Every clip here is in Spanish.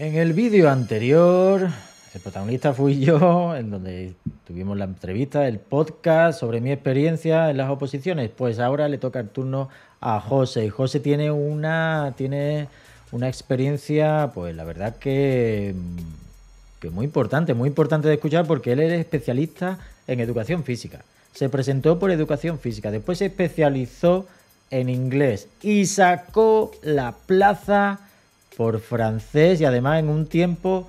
En el vídeo anterior, el protagonista fui yo, en donde tuvimos la entrevista, el podcast sobre mi experiencia en las oposiciones. Pues ahora le toca el turno a José. Y José tiene una, tiene una experiencia, pues la verdad que, mm, que muy importante, muy importante de escuchar porque él es especialista en educación física. Se presentó por educación física, después se especializó en inglés y sacó la plaza por francés y además en un tiempo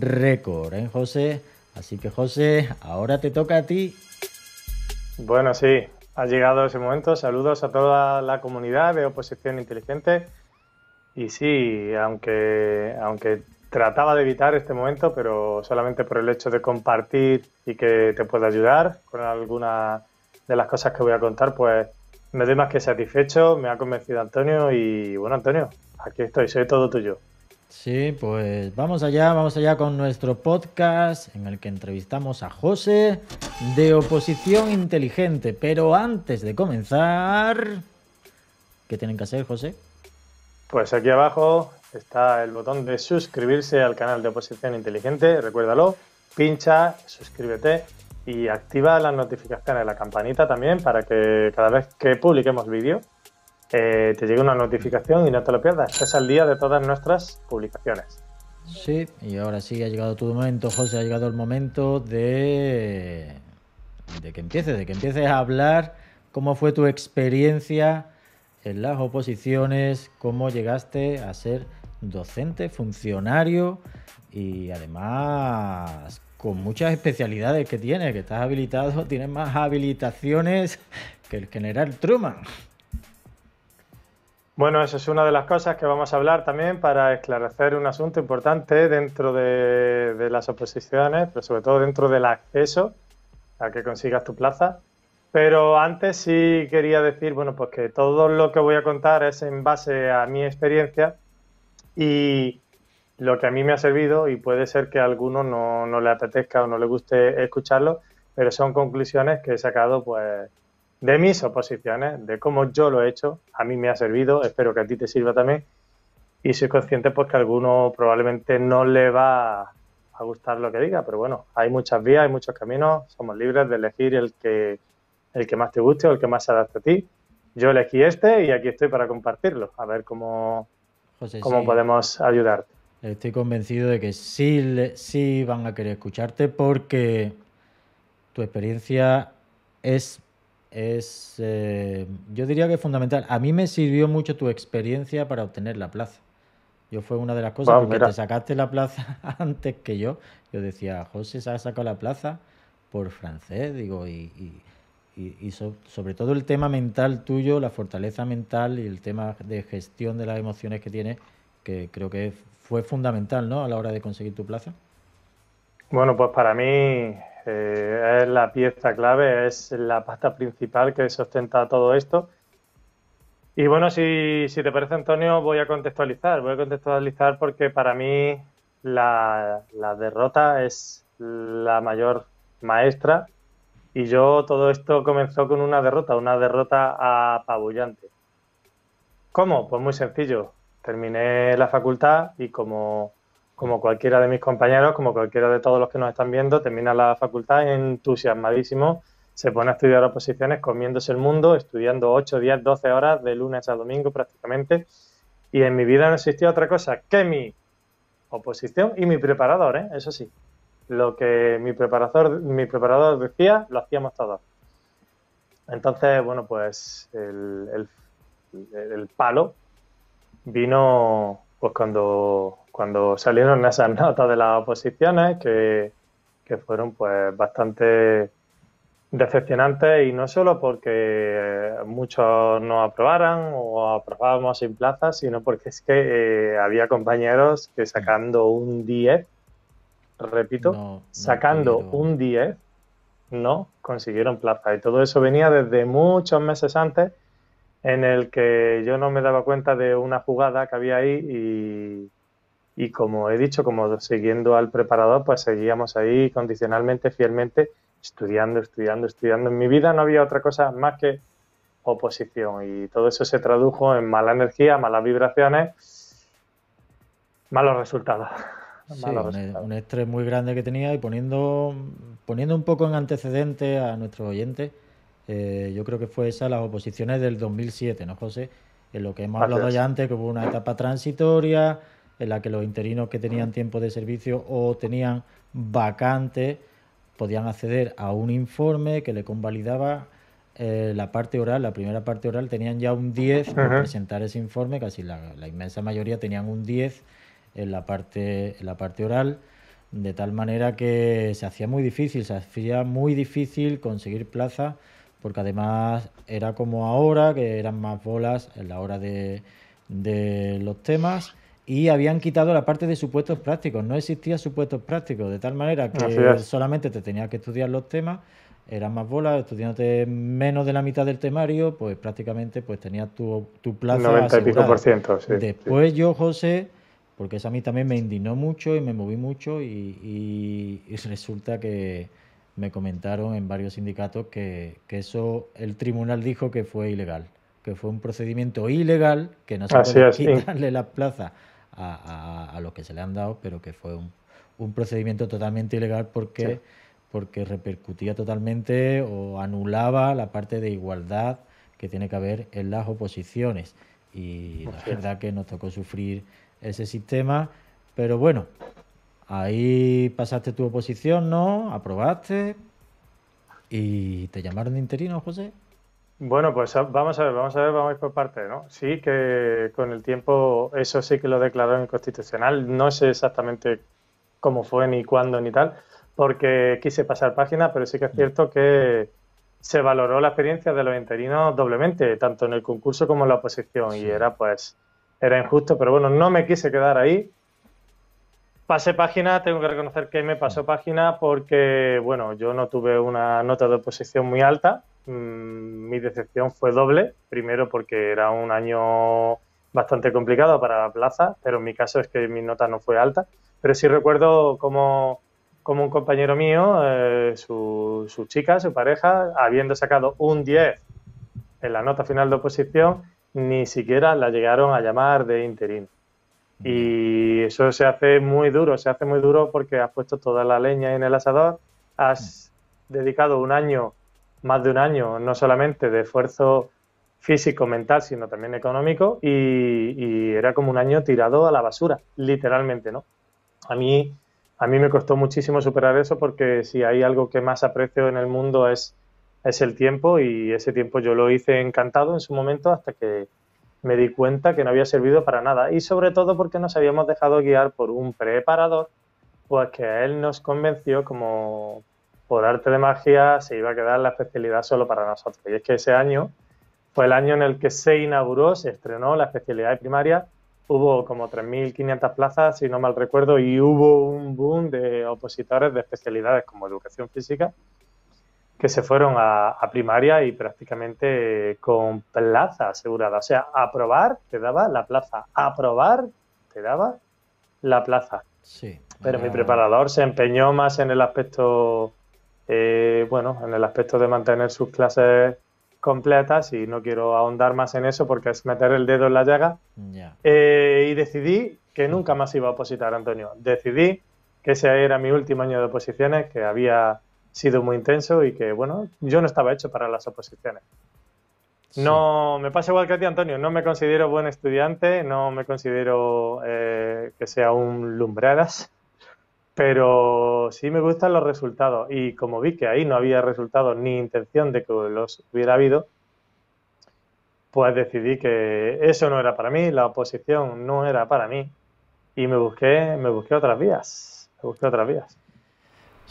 récord, ¿eh, José? Así que, José, ahora te toca a ti. Bueno, sí, ha llegado ese momento. Saludos a toda la comunidad de oposición inteligente. Y sí, aunque, aunque trataba de evitar este momento, pero solamente por el hecho de compartir y que te pueda ayudar con alguna de las cosas que voy a contar, pues me doy más que satisfecho, me ha convencido Antonio y bueno, Antonio, aquí estoy, soy todo tuyo. Sí, pues vamos allá, vamos allá con nuestro podcast en el que entrevistamos a José de Oposición Inteligente. Pero antes de comenzar, ¿qué tienen que hacer, José? Pues aquí abajo está el botón de suscribirse al canal de Oposición Inteligente, recuérdalo, pincha, suscríbete y activa las notificaciones, la campanita también para que cada vez que publiquemos vídeo eh, te llegue una notificación y no te lo pierdas. es el día de todas nuestras publicaciones. Sí, y ahora sí ha llegado tu momento, José, ha llegado el momento de, de que empieces, de que empieces a hablar cómo fue tu experiencia en las oposiciones, cómo llegaste a ser docente, funcionario y además con muchas especialidades que tienes, que estás habilitado, tienes más habilitaciones que el general Truman. Bueno, eso es una de las cosas que vamos a hablar también para esclarecer un asunto importante dentro de, las oposiciones, pero sobre todo dentro del acceso a que consigas tu plaza. Pero antes sí quería decir, bueno, pues que todo lo que voy a contar es en base a mi experiencia y lo que a mí me ha servido y puede ser que a alguno no, no le apetezca o no le guste escucharlo, pero son conclusiones que he sacado pues de mis oposiciones, de cómo yo lo he hecho, a mí me ha servido, espero que a ti te sirva también y soy consciente porque que a alguno probablemente no le va a gustar lo que diga, pero bueno, hay muchas vías, hay muchos caminos, somos libres de elegir el que, el que más te guste o el que más se adapte a ti. Yo elegí este y aquí estoy para compartirlo, a ver cómo, cómo podemos ayudarte. Estoy convencido de que sí, sí van a querer escucharte porque tu experiencia es es, eh, yo diría que es fundamental. A mí me sirvió mucho tu experiencia para obtener la plaza. Yo fue una de las cosas, porque te sacaste la plaza antes que yo. Yo decía, José se ha sacado la plaza por francés, digo, y, sobre todo el tema mental tuyo, la fortaleza mental y el tema de gestión de las emociones que tienes, que creo que fue fundamental, ¿no? A la hora de conseguir tu plaza. Bueno, pues para mí eh, es la pieza clave, es la pasta principal que sustenta todo esto. Y bueno, si, te parece, Antonio, voy a contextualizar. Voy a contextualizar porque para mí la, la derrota es la mayor maestra. Y yo todo esto comenzó con una derrota, una derrota apabullante. ¿Cómo? Pues muy sencillo. Terminé la facultad y como como cualquiera de mis compañeros, como cualquiera de todos los que nos están viendo, termina la facultad entusiasmadísimo, se pone a estudiar oposiciones, comiéndose el mundo, estudiando 8, 10, 12 horas de lunes a domingo prácticamente. Y en mi vida no existía otra cosa que mi oposición y mi preparador, ¿eh? eso sí. Lo que mi preparador, mi preparador decía, lo hacíamos todos. Entonces, bueno, pues el, el palo vino pues cuando, cuando salieron esas notas de las oposiciones, que, que fueron pues bastante decepcionantes y no solo porque eh, muchos no aprobaran o aprobábamos sin plaza, sino porque es que eh, había compañeros que sacando un 10, repito, sacando un 10, no consiguieron plaza. Y todo eso venía desde muchos meses antes en el que yo no me daba cuenta de una jugada que había ahí y, y como he dicho, como siguiendo al preparador, pues seguíamos ahí condicionalmente, fielmente, estudiando, estudiando, estudiando. En mi vida no había otra cosa más que oposición y todo eso se tradujo en mala energía, malas vibraciones, malos resultados. Sí, e-, un, estrés muy grande que tenía y poniendo, poniendo un poco en antecedente a nuestros oyentes, eh, yo creo que fue esa las oposiciones del 2007, ¿no, José? En lo que hemos hablado ya antes, que hubo una etapa transitoria en la que los interinos que tenían tiempo de servicio o tenían vacante, podían acceder a un informe que le convalidaba eh, la parte oral, la primera parte oral, tenían ya un 10 para presentar ese informe, casi la, inmensa mayoría tenían un 10 en la parte, en la parte oral de tal manera que se hacía muy difícil, se hacía muy difícil conseguir plaza porque además era como ahora, que eran más bolas en la hora de, los temas y habían quitado la parte de supuestos prácticos. No existía supuestos prácticos, de tal manera que solamente te tenías que estudiar los temas, eran más bolas, estudiándote menos de la mitad del temario, pues prácticamente pues tenías tu, tu plaza 90 por ciento, sí, Después yo, José, porque eso a mí también me indignó mucho y me moví mucho y resulta que me comentaron en varios sindicatos que, eso el tribunal dijo que fue ilegal, que fue un procedimiento ilegal, que no se Así puede quitarle las plazas a, los que se le han dado, pero que fue un, procedimiento totalmente ilegal porque, porque repercutía totalmente o anulaba la parte de igualdad que tiene que haber en las oposiciones. Y la verdad que nos tocó sufrir ese sistema, pero bueno, Ahí pasaste tu oposición, ¿no? Aprobaste. ¿Y te llamaron de interino, José? Bueno, pues ah, vamos a ver, vamos a ver, vamos a ir por parte, ¿no? Sí que con el tiempo eso sí que lo declaró inconstitucional. No sé exactamente cómo fue, ni cuándo, ni tal, porque quise pasar página, pero sí que es mm. cierto que se valoró la experiencia de los interinos doblemente, tanto en el concurso como en la oposición, y era pues, era injusto, pero bueno, no me quise quedar ahí Pasé página, tengo que reconocer que me pasó página porque, bueno, yo no tuve una nota de oposición muy alta. Mm, mi decepción fue doble. Primero porque era un año bastante complicado para la plaza, pero en mi caso es que mi nota no fue alta. Pero sí recuerdo como, como un compañero mío, eh, su, su chica, su pareja, habiendo sacado un 10 en la nota final de oposición, ni siquiera la llegaron a llamar de interino. Y eso se hace muy duro, se hace muy duro porque has puesto toda la leña en el asador, has dedicado un año, más de un año, no solamente de esfuerzo físico, mental, sino también económico, y, era como un año tirado a la basura, literalmente, ¿no? A mí, a mí me costó muchísimo superar eso porque si hay algo que más aprecio en el mundo es, es el tiempo y ese tiempo yo lo hice encantado en su momento hasta que me di cuenta que no había servido para nada y sobre todo porque nos habíamos dejado guiar por un preparador, pues que él nos convenció como por arte de magia se iba a quedar la especialidad solo para nosotros. Y es que ese año fue el año en el que se inauguró, se estrenó la especialidad de primaria, hubo como 3.500 plazas, si no mal recuerdo, y hubo un boom de opositores de especialidades como educación física que se fueron a, primaria y prácticamente con plaza asegurada. O sea, aprobar te daba la plaza, aprobar te daba la plaza. Sí. Pero mi preparador se empeñó más en el aspecto, eh, bueno, en el aspecto de mantener sus clases completas y no quiero ahondar más en eso porque es meter el dedo en la llaga. Eh, y decidí que nunca más iba a opositar, Antonio. Decidí que ese era mi último año de oposiciones, que había sido muy intenso y que, bueno, yo no estaba hecho para las oposiciones. No, me pasa igual que a ti, Antonio. No me considero buen estudiante, no me considero eh, que sea un lumbreras, pero sí me gustan los resultados. Y como vi que ahí no había resultados ni intención de que los hubiera habido, pues decidí que eso no era para mí, la oposición no era para mí y me busqué, me busqué otras vías, me busqué otras vías.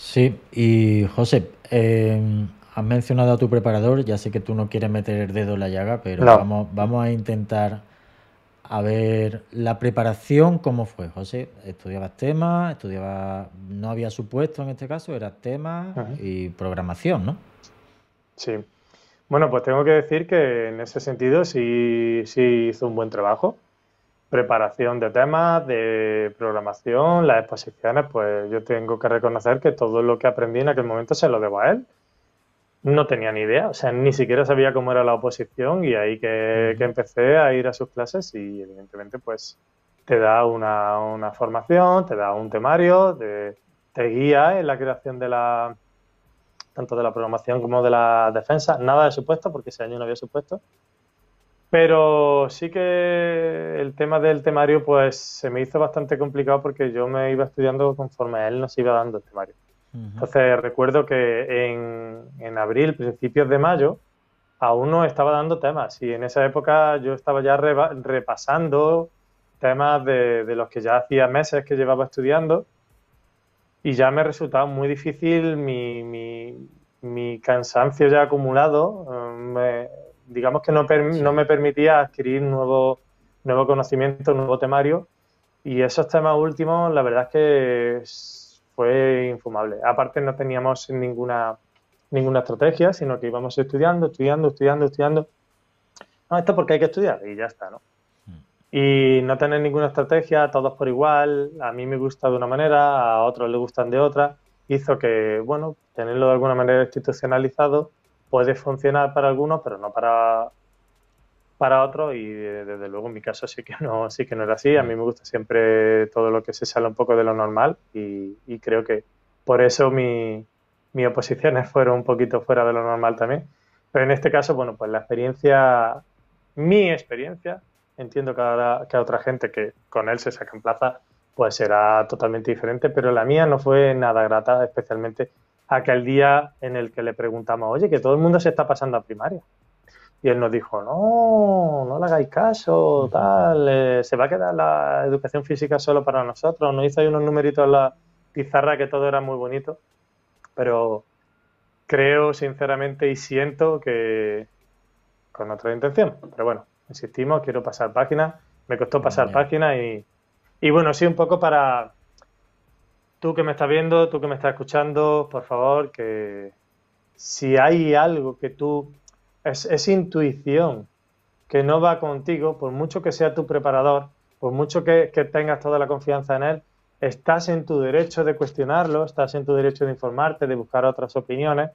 Sí, y José, em, has mencionado a tu preparador, ya sé que tú no quieres meter el dedo en la llaga, pero vamos, vamos a intentar a ver la preparación, ¿cómo fue, José? Estudiabas temas, estudiabas, no había supuesto en este caso, era temas y programación, ¿no? Sí. Bueno, pues tengo que decir que en ese sentido sí, sí hizo un buen trabajo preparación de temas, de programación, las exposiciones, pues yo tengo que reconocer que todo lo que aprendí en aquel momento se lo debo a él. No tenía ni idea, o sea, ni siquiera sabía cómo era la oposición y ahí que, empecé a ir a sus clases y evidentemente pues te da una, formación, te da un temario, te, te guía en la creación de la, tanto de la programación como de la defensa, nada de supuesto, porque ese año no había supuesto, pero sí que el tema del temario pues se me hizo bastante complicado porque yo me iba estudiando conforme él nos iba dando el temario. Entonces recuerdo que en, abril, principios de mayo, aún no estaba dando temas y en esa época yo estaba ya repasando temas de, los que ya hacía meses que llevaba estudiando y ya me resultaba muy difícil mi, mi cansancio ya acumulado. Eh, me, digamos que no, me permitía adquirir nuevo, nuevo conocimiento, nuevo temario. Y esos temas últimos, la verdad es que fue infumable. Aparte no teníamos ninguna, ninguna estrategia, sino que íbamos estudiando, estudiando, estudiando, estudiando. No, esto porque hay que estudiar y ya está, ¿no? Mm. Y no tener ninguna estrategia, todos por igual, a mí me gusta de una manera, a otros le gustan de otra, hizo que, bueno, tenerlo de alguna manera institucionalizado puede funcionar para algunos, pero no para, para otros. Y desde luego en mi caso sí que no, sí que no era así. A mí me gusta siempre todo lo que se sale un poco de lo normal y, creo que por eso mi, mis oposiciones fueron un poquito fuera de lo normal también. Pero en este caso, bueno, pues la experiencia, mi experiencia, entiendo que ahora que a otra gente que con él se saca en plaza, pues será totalmente diferente, pero la mía no fue nada grata, especialmente aquel día en el que le preguntamos, oye, que todo el mundo se está pasando a primaria. Y él nos dijo, no, no le hagáis caso, tal, eh, se va a quedar la educación física solo para nosotros. Nos hizo ahí unos numeritos en la pizarra que todo era muy bonito, pero creo sinceramente y siento que con otra intención. Pero bueno, insistimos, quiero pasar página, me costó pasar página y, y bueno, sí, un poco para tú que me estás viendo, tú que me estás escuchando, por favor, que si hay algo que tú... Es, intuición que no va contigo, por mucho que sea tu preparador, por mucho que, tengas toda la confianza en él, estás en tu derecho de cuestionarlo, estás en tu derecho de informarte, de buscar otras opiniones,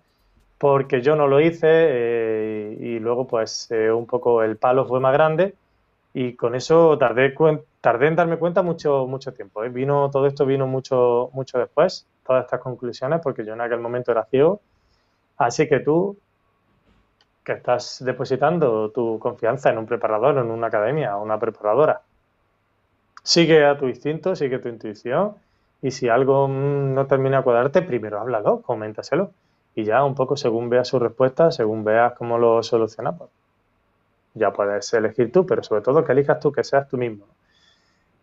porque yo no lo hice eh, y luego pues eh, un poco el palo fue más grande y con eso tardé tardé en darme cuenta mucho, mucho tiempo. ¿eh? Vino, todo esto vino mucho, mucho después, todas estas conclusiones, porque yo en aquel momento era ciego. Así que tú, que estás depositando tu confianza en un preparador, en una academia, una preparadora, sigue a tu instinto, sigue tu intuición. Y si algo mm, no termina cuadrarte, primero háblalo, coméntaselo. Y ya un poco según veas su respuesta, según veas cómo lo solucionamos, ya puedes elegir tú, pero sobre todo que elijas tú, que seas tú mismo.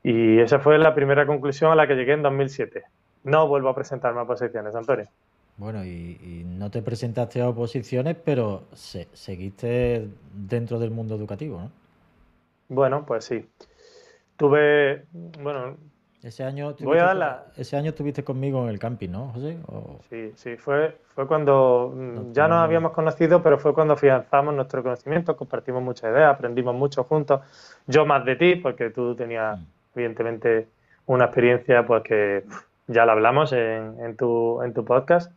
Y esa fue la primera conclusión a la que llegué en 2007. No vuelvo a presentarme a oposiciones, Antonio. Bueno, y, no te presentaste a oposiciones, pero seguiste dentro del mundo educativo, ¿no? Bueno, pues sí. Tuve, bueno, ese año, Voy ese año estuviste conmigo en el camping, ¿no, José? Sí, sí, fue, fue cuando mm, ya nos habíamos conocido, pero fue cuando afianzamos nuestro conocimiento, compartimos muchas ideas, aprendimos mucho juntos. Yo más de ti, porque tú tenías mm evidentemente una experiencia pues que ya la hablamos en, tu, en tu podcast,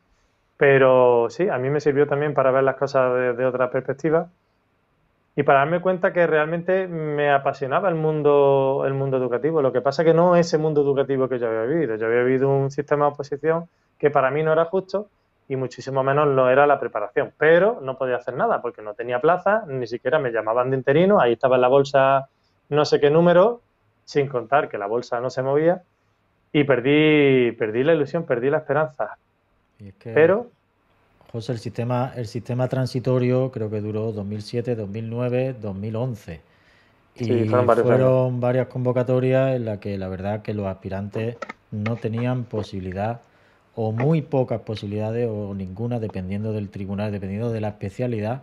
pero sí, a mí me sirvió también para ver las cosas desde de otra perspectiva y para darme cuenta que realmente me apasionaba el mundo, el mundo educativo. Lo que pasa que no ese mundo educativo que yo había vivido. Yo había vivido un sistema de oposición que para mí no era justo y muchísimo menos lo era la preparación. Pero no podía hacer nada porque no tenía plaza, ni siquiera me llamaban de interino, ahí estaba en la bolsa no sé qué número sin contar que la bolsa no se movía y perdí, perdí la ilusión, perdí la esperanza. Pero... José, el sistema, el sistema transitorio creo que duró 2007, 2009, 2011. Y fueron, fueron varias convocatorias en las que la verdad que los aspirantes no tenían posibilidad o muy pocas posibilidades o ninguna dependiendo del tribunal, dependiendo de la especialidad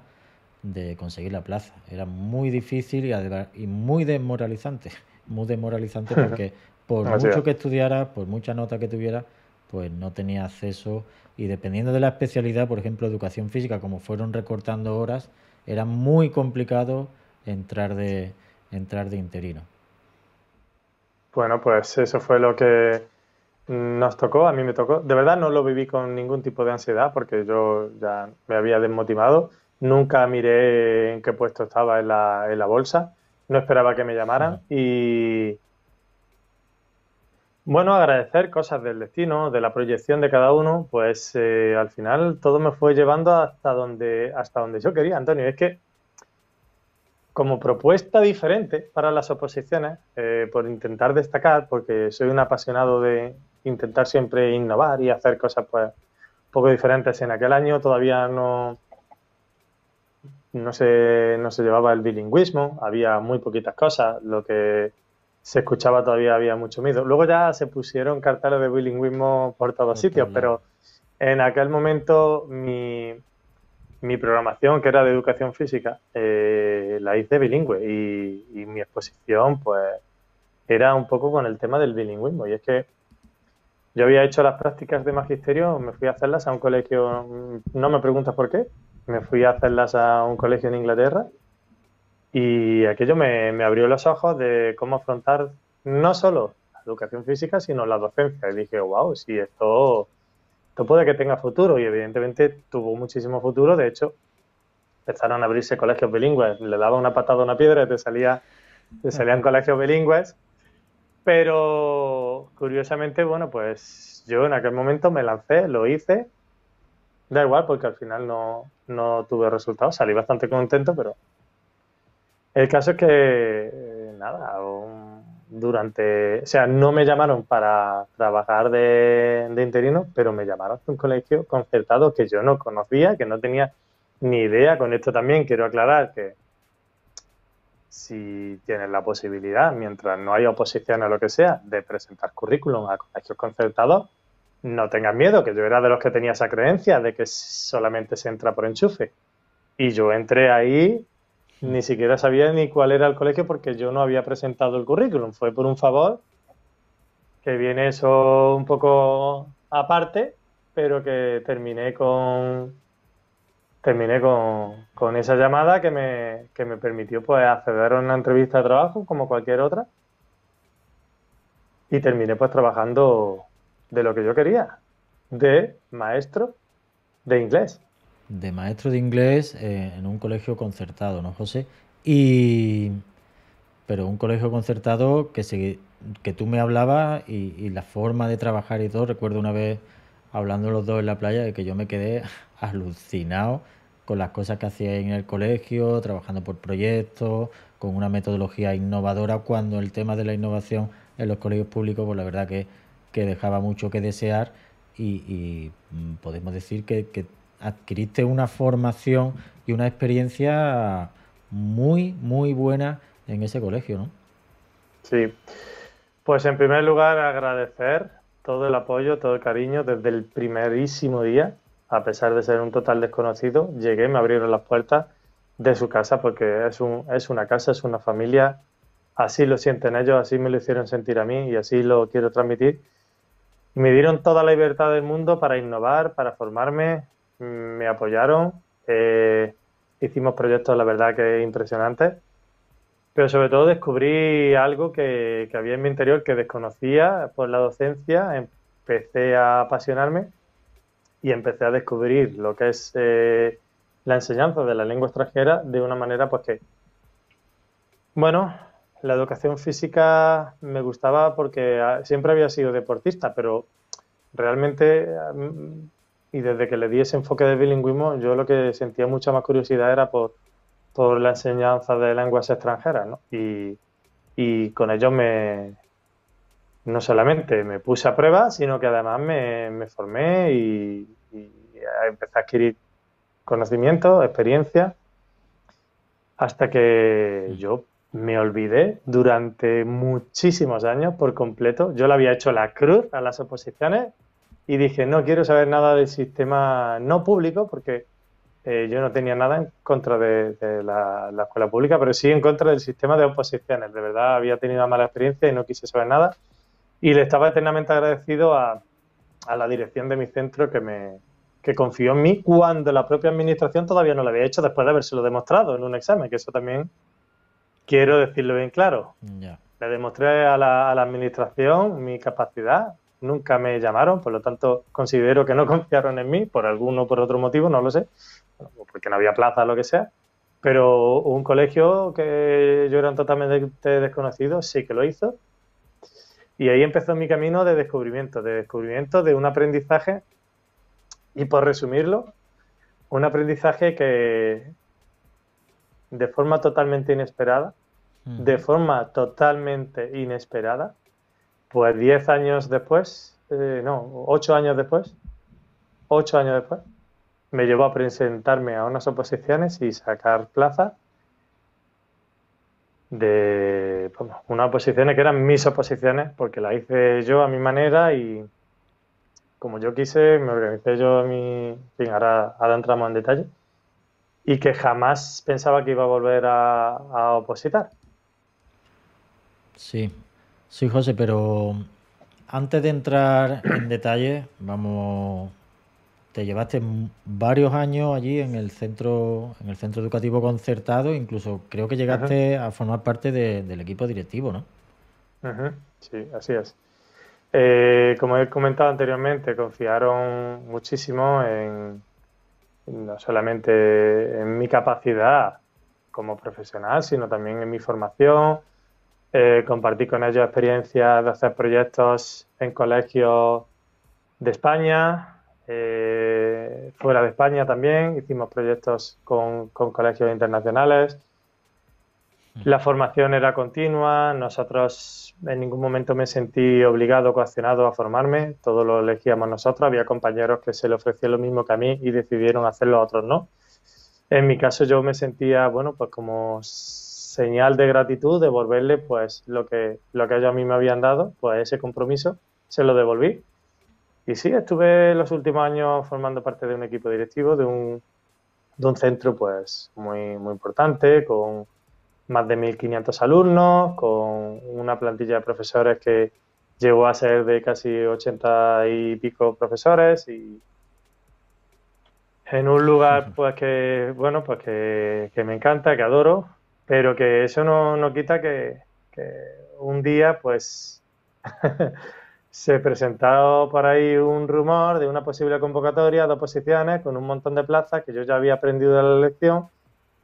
de conseguir la plaza. Era muy difícil y, y muy desmoralizante muy demoralizante porque por mucho que estudiara, por mucha nota que tuviera, pues no tenía acceso y dependiendo de la especialidad, por ejemplo, educación física, como fueron recortando horas, era muy complicado entrar de, entrar de interino. Bueno, pues eso fue lo que nos tocó, a mí me tocó. De verdad no lo viví con ningún tipo de ansiedad porque yo ya me había desmotivado. Nunca miré en qué puesto estaba en la, en la bolsa. No esperaba que me llamaran y... Bueno, agradecer cosas del destino, de la proyección de cada uno, pues eh, al final todo me fue llevando hasta donde, hasta donde yo quería, Antonio. Es que como propuesta diferente para las oposiciones, eh, por intentar destacar, porque soy un apasionado de intentar siempre innovar y hacer cosas pues poco diferentes. En aquel año todavía no, no se, no se llevaba el bilingüismo, había muy poquitas cosas, lo que se escuchaba todavía había mucho miedo. Luego ya se pusieron carteles de bilingüismo por todos sitios, pero en aquel momento mi, mi programación, que era de educación física, eh, la hice bilingüe y, y, mi exposición, pues, era un poco con el tema del bilingüismo. Y es que yo había hecho las prácticas de magisterio, me fui a hacerlas a un colegio, no me preguntas por qué, me fui a hacerlas a un colegio en Inglaterra y aquello me, abrió los ojos de cómo afrontar no solo la educación física, sino la docencia. Y dije, wow, si esto, esto puede que tenga futuro y evidentemente tuvo muchísimo futuro. De hecho, empezaron a abrirse colegios bilingües. Le daba una patada a una piedra y te, salía, te salían colegios bilingües. Pero curiosamente, bueno, pues yo en aquel momento me lancé, lo hice. Da igual, porque al final no, no tuve resultados, salí bastante contento, pero el caso es que, eh, nada, durante, o sea, no me llamaron para trabajar de, interino, pero me llamaron a un colegio concertado que yo no conocía, que no tenía ni idea. Con esto también quiero aclarar que si tienes la posibilidad, mientras no haya oposición a lo que sea, de presentar currículum a colegios concertados, no tengas miedo, que yo era de los que tenía esa creencia de que solamente se entra por enchufe. Y yo entré ahí, ni siquiera sabía ni cuál era el colegio porque yo no había presentado el currículum. Fue por un favor, que viene eso un poco aparte, pero que terminé con terminé con, esa llamada que me, me permitió pues acceder a una entrevista de trabajo como cualquier otra y terminé pues trabajando de lo que yo quería, de maestro de inglés. De maestro de inglés eh, en un colegio concertado, ¿no, José? Y... Pero un colegio concertado que, que tú me hablabas y, la forma de trabajar y todo, recuerdo una vez hablando los dos en la playa de que yo me quedé alucinado con las cosas que hacía en el colegio, trabajando por proyectos, con una metodología innovadora, cuando el tema de la innovación en los colegios públicos, pues la verdad que que dejaba mucho que desear y, mm, podemos decir que, adquiriste una formación y una experiencia muy, muy buena en ese colegio, ¿no? Sí. Pues en primer lugar agradecer todo el apoyo, todo el cariño desde el primerísimo día, a pesar de ser un total desconocido, llegué, me abrieron las puertas de su casa porque es, es una casa, es una familia, así lo sienten ellos, así me lo hicieron sentir a mí y así lo quiero transmitir me dieron toda la libertad del mundo para innovar, para formarme, mm, me apoyaron, eh, hicimos proyectos, la verdad que impresionantes, pero sobre todo descubrí algo que, había en mi interior que desconocía por la docencia, empecé a apasionarme y empecé a descubrir lo que es eh, la enseñanza de la lengua extranjera de una manera pues que, bueno, la educación física me gustaba porque ah, siempre había sido deportista, pero realmente, mm, y desde que le di ese enfoque de bilingüismo, yo lo que sentía mucha más curiosidad era por, la enseñanza de lenguas extranjeras, ¿no? Y, con ello me, no solamente me puse a prueba, sino que además me, formé y, y, empecé a adquirir conocimiento, experiencia, hasta que yo me olvidé durante muchísimos años por completo. Yo le había hecho la cruz a las oposiciones y dije, no quiero saber nada del sistema no público porque eh, yo no tenía nada en contra de, la, escuela pública, pero sí en contra del sistema de oposiciones. De verdad, había tenido una mala experiencia y no quise saber nada. Y le estaba eternamente agradecido a, la dirección de mi centro que me que confió en mí cuando la propia administración todavía no lo había hecho después de habérselo demostrado en un examen, que eso también quiero decirlo bien claro. Le demostré a la, administración mi capacidad, nunca me llamaron, por lo tanto considero que no confiaron en mí, por alguno o por otro motivo, no lo sé, porque no había plaza, lo que sea. Pero un colegio que yo era totalmente desconocido sí que lo hizo. Y ahí empezó mi camino de descubrimiento, de descubrimiento de un aprendizaje. Y por resumirlo, un aprendizaje que, de forma totalmente inesperada, de forma totalmente inesperada, pues 10 años después, eh, no, 8 años después, 8 años después, me llevó a presentarme a unas oposiciones y sacar plaza de unas oposiciones que eran mis oposiciones, porque las hice yo a mi manera y como yo quise, me organizé yo a mi... En fin, ahora entramos en detalle y que jamás pensaba que iba a volver a, opositar. Sí, sí, José, pero antes de entrar en detalle, vamos, te llevaste varios años allí en el centro, en el centro educativo concertado, incluso creo que llegaste a formar parte del equipo directivo, ¿no? Sí, así es. Eh, como he comentado anteriormente, confiaron muchísimo en, no solamente en mi capacidad como profesional, sino también en mi formación. Eh, compartí con ellos experiencias de hacer proyectos en colegios de España, eh, fuera de España también. Hicimos proyectos con colegios internacionales. La formación era continua, nosotros en ningún momento me sentí obligado o coaccionado a formarme, todo lo elegíamos nosotros, había compañeros que se le ofrecía lo mismo que a mí y decidieron hacerlo, a otros no. En mi caso yo me sentía, bueno, pues como señal de gratitud, devolverle pues lo que, lo que ellos a mí me habían dado, pues ese compromiso, se lo devolví. Y sí, estuve los últimos años formando parte de un equipo directivo, de un, de un centro pues muy, muy importante, con más de 1.500 alumnos, con una plantilla de profesores que llegó a ser de casi 80 y pico profesores y en un lugar pues que bueno pues que, me encanta que adoro pero que eso no, no quita que, un día pues se presentó por ahí un rumor de una posible convocatoria de oposiciones con un montón de plazas que yo ya había aprendido de la lección,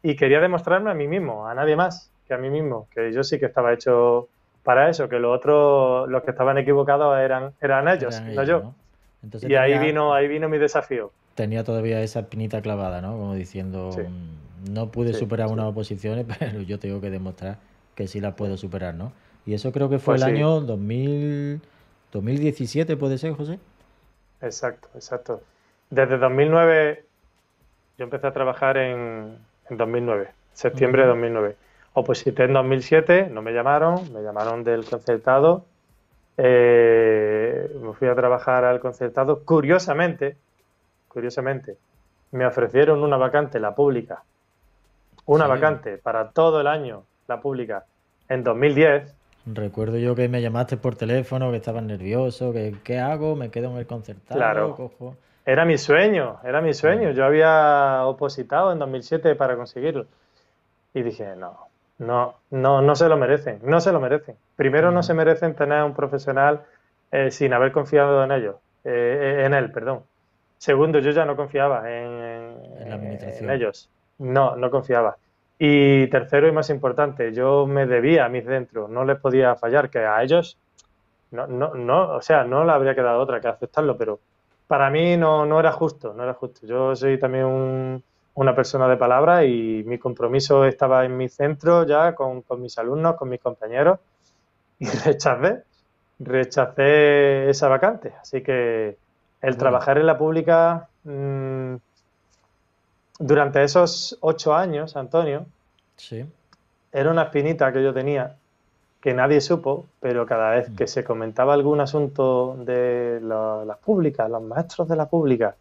y quería demostrarme a mí mismo, a nadie más que a mí mismo, que yo sí que estaba hecho para eso, que los otros, los que estaban equivocados eran, eran ellos, no yo. y ahí vino, ahí vino mi desafío. Tenía todavía esa pinita clavada, ¿no? Como diciendo, mm, no pude superar unas oposiciones, pero yo tengo que demostrar que sí las puedo superar, ¿no? Y eso creo que fue pues el año 2000, 2017, ¿puede ser, José? Exacto, exacto. Desde 2009 yo empecé a trabajar en, en 2009, septiembre de 2009. O Oposité pues, en 2007, no me llamaron, me llamaron del concertado. Eh, me fui a trabajar al concertado. Curiosamente, curiosamente, me ofrecieron una vacante, la pública. Una vacante para todo el año, la pública, en 2010. Recuerdo yo que me llamaste por teléfono, que estabas nervioso, que ¿qué hago? ¿Me quedo en el concertado? Claro. Cojo... Era mi sueño, era mi sueño. Mm. Yo había opositado en 2007 para conseguirlo. Y dije, no, no, no, no se lo merecen, no se lo merecen. Primero no mm. se merecen tener a un profesional eh, sin haber confiado en ellos, eh, en él, perdón. Segundo, yo ya no confiaba en, ellos. No, no confiaba. Y tercero y más importante, yo me debía a mis dentro, no les podía fallar, que a ellos no, no, no, o sea, no le habría quedado otra que aceptarlo, pero para mí no, no era justo, no era justo. Yo soy también una persona de palabra y mi compromiso estaba en mi centro ya con, mis alumnos, con mis compañeros y rechacé, rechacé esa vacante. Así que el trabajar en la pública mm, durante esos ocho años, Antonio, sí. era una espinita que yo tenía que nadie supo, pero cada vez mm. que se comentaba algún asunto de las públicas, los maestros de la pública,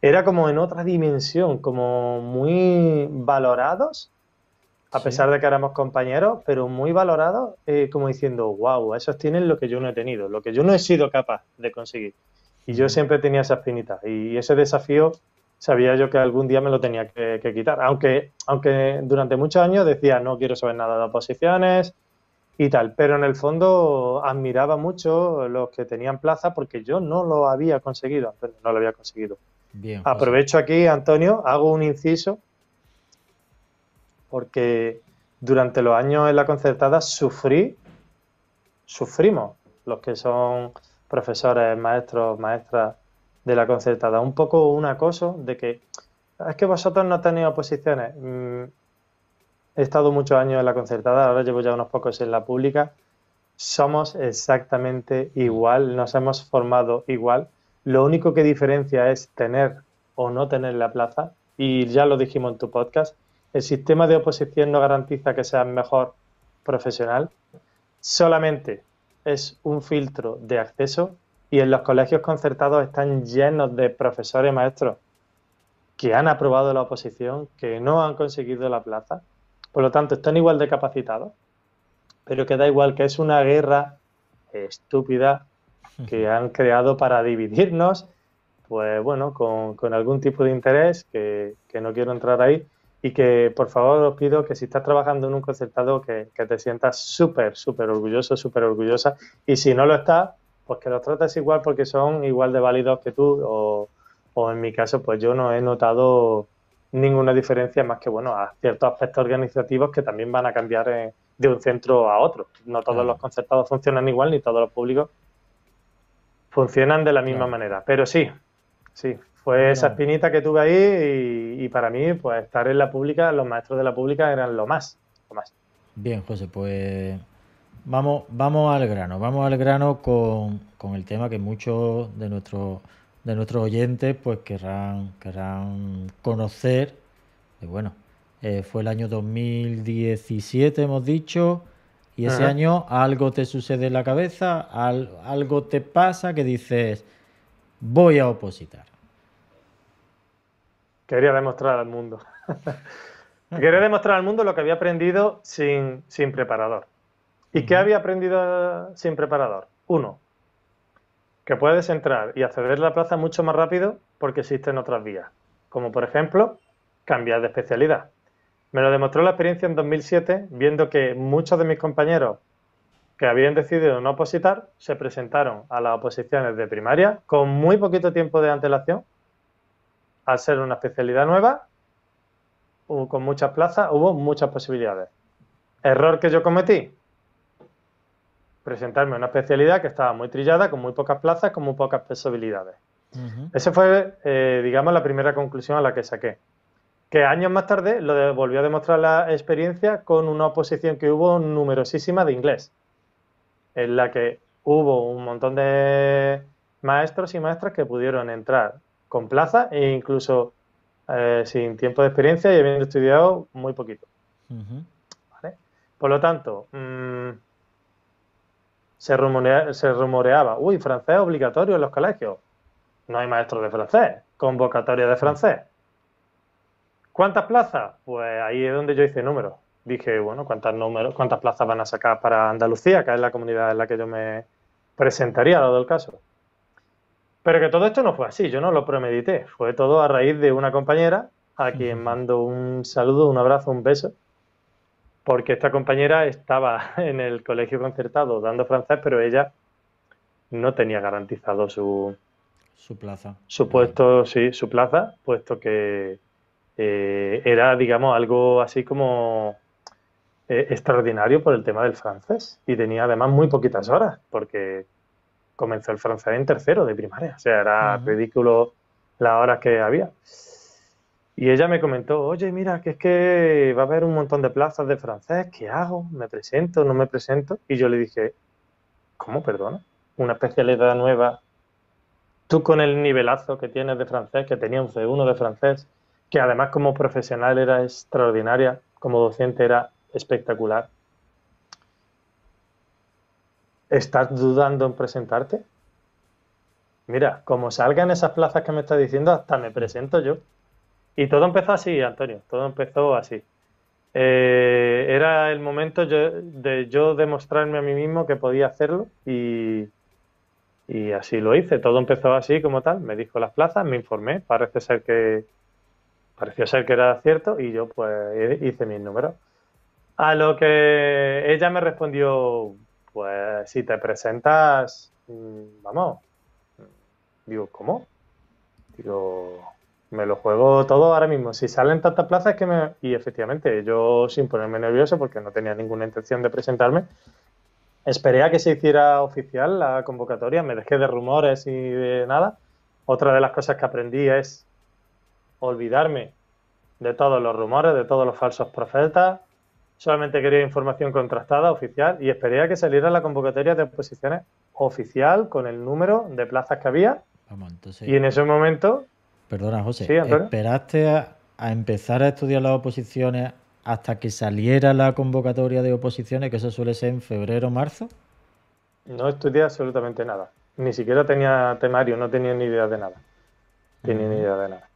era como en otra dimensión, como muy valorados, a pesar de que éramos compañeros, pero muy valorados, eh, como diciendo, wow, esos tienen lo que yo no he tenido, lo que yo no he sido capaz de conseguir. Y yo mm. siempre tenía esa espinita y ese desafío sabía yo que algún día me lo tenía que, quitar, aunque, aunque durante muchos años decía, no quiero saber nada de oposiciones, y tal. Pero en el fondo admiraba mucho los que tenían plaza porque yo no lo había conseguido, no lo había conseguido. Bien, Aprovecho aquí, Antonio, hago un inciso porque durante los años en la concertada sufrí, sufrimos los que son profesores, maestros, maestras de la concertada, un poco un acoso de que es que vosotros no tenéis oposiciones. Mm, he estado muchos años en la concertada, ahora llevo ya unos pocos en la pública. Somos exactamente igual, nos hemos formado igual. Lo único que diferencia es tener o no tener la plaza, y ya lo dijimos en tu podcast, el sistema de oposición no garantiza que seas mejor profesional, solamente es un filtro de acceso y en los colegios concertados están llenos de profesores maestros que han aprobado la oposición, que no han conseguido la plaza por lo tanto, están igual de capacitados, pero que da igual que es una guerra estúpida que han creado para dividirnos, pues bueno, con, algún tipo de interés que, no quiero entrar ahí y que por favor os pido que si estás trabajando en un concertado que, te sientas súper, súper orgulloso, súper orgullosa y si no lo estás, pues que los trates igual porque son igual de válidos que tú o en mi caso pues yo no he notado ninguna diferencia más que bueno a ciertos aspectos organizativos que también van a cambiar de un centro a otro. No todos los concertados funcionan igual ni todos los públicos funcionan de la misma manera. Pero sí, sí, fue esa espinita que tuve ahí y, para mí pues estar en la pública, los maestros de la pública eran lo más, lo más. Bien, José, pues vamos, vamos al grano, vamos al grano con, con el tema que muchos de nuestros de nuestros oyentes pues querrán, querrán conocer, y eh, bueno, eh, fue el año 2017 hemos dicho, y ese año algo te sucede en la cabeza, algo te pasa que dices, voy a opositar. Quería demostrar al mundo. Quería demostrar al mundo lo que había aprendido sin, sin preparador. ¿Y qué había aprendido sin preparador? Uno, que puedes entrar y acceder a la plaza mucho más rápido porque existen otras vías, como por ejemplo cambiar de especialidad. Me lo demostró la experiencia en 2007 viendo que muchos de mis compañeros que habían decidido no opositar se presentaron a las oposiciones de primaria con muy poquito tiempo de antelación, al ser una especialidad nueva, con muchas plazas, hubo muchas posibilidades. Error que yo cometí, presentarme una especialidad que estaba muy trillada, con muy pocas plazas, con muy pocas posibilidades. Esa fue, eh, digamos, la primera conclusión a la que saqué. Que años más tarde lo volvió a demostrar la experiencia con una oposición que hubo numerosísima de inglés, en la que hubo un montón de maestros y maestras que pudieron entrar con plaza e incluso eh, sin tiempo de experiencia y habiendo estudiado muy poquito. Por lo tanto, mm, se, se rumoreaba, uy, francés obligatorio en los colegios. No hay maestros de francés, convocatoria de francés. ¿Cuántas plazas? Pues ahí es donde yo hice números. Dije, bueno, ¿cuántas, números, ¿cuántas plazas van a sacar para Andalucía, que es la comunidad en la que yo me presentaría, dado el caso? Pero que todo esto no fue así, yo no lo premedité. Fue todo a raíz de una compañera a quien mando un saludo, un abrazo, un beso, porque esta compañera estaba en el colegio concertado dando francés, pero ella no tenía garantizado su, plaza. Su puesto, sí, su plaza, puesto que eh, era, digamos, algo así como eh, extraordinario por el tema del francés. Y tenía además muy poquitas horas, porque comenzó el francés en tercero de primaria. O sea, era ridículo las horas que había. Y ella me comentó, oye, mira, que es que va a haber un montón de plazas de francés, ¿qué hago? ¿Me presento? ¿No me presento? Y yo le dije, ¿cómo, perdona? ¿Una especialidad nueva? Tú con el nivelazo que tienes de francés, que tenía un C1 de francés, que además como profesional era extraordinaria, como docente era espectacular. ¿Estás dudando en presentarte? Mira, como salgan esas plazas que me estás diciendo, hasta me presento yo. Y todo empezó así, Antonio, todo empezó así. Eh, era el momento de yo demostrarme a mí mismo que podía hacerlo y, y, así lo hice. Todo empezó así como tal, me dijo las plazas, me informé, parece ser que pareció ser que era cierto y yo pues hice mis números. A lo que ella me respondió, pues si te presentas, mm, vamos. Digo, ¿cómo? Digo, me lo juego todo ahora mismo. Si salen tantas plazas que me... Y efectivamente, yo sin ponerme nervioso, porque no tenía ninguna intención de presentarme, esperé a que se hiciera oficial la convocatoria, me dejé de rumores y de nada. Otra de las cosas que aprendí es olvidarme de todos los rumores, de todos los falsos profetas. Solamente quería información contrastada, oficial, y esperé a que saliera la convocatoria de oposiciones oficial con el número de plazas que había. Y en ese momento Perdona, José. ¿Esperaste a, empezar a estudiar las oposiciones hasta que saliera la convocatoria de oposiciones, que eso suele ser en febrero o marzo? No estudié absolutamente nada. Ni siquiera tenía temario, no tenía ni idea de nada. Tenía ni idea de nada.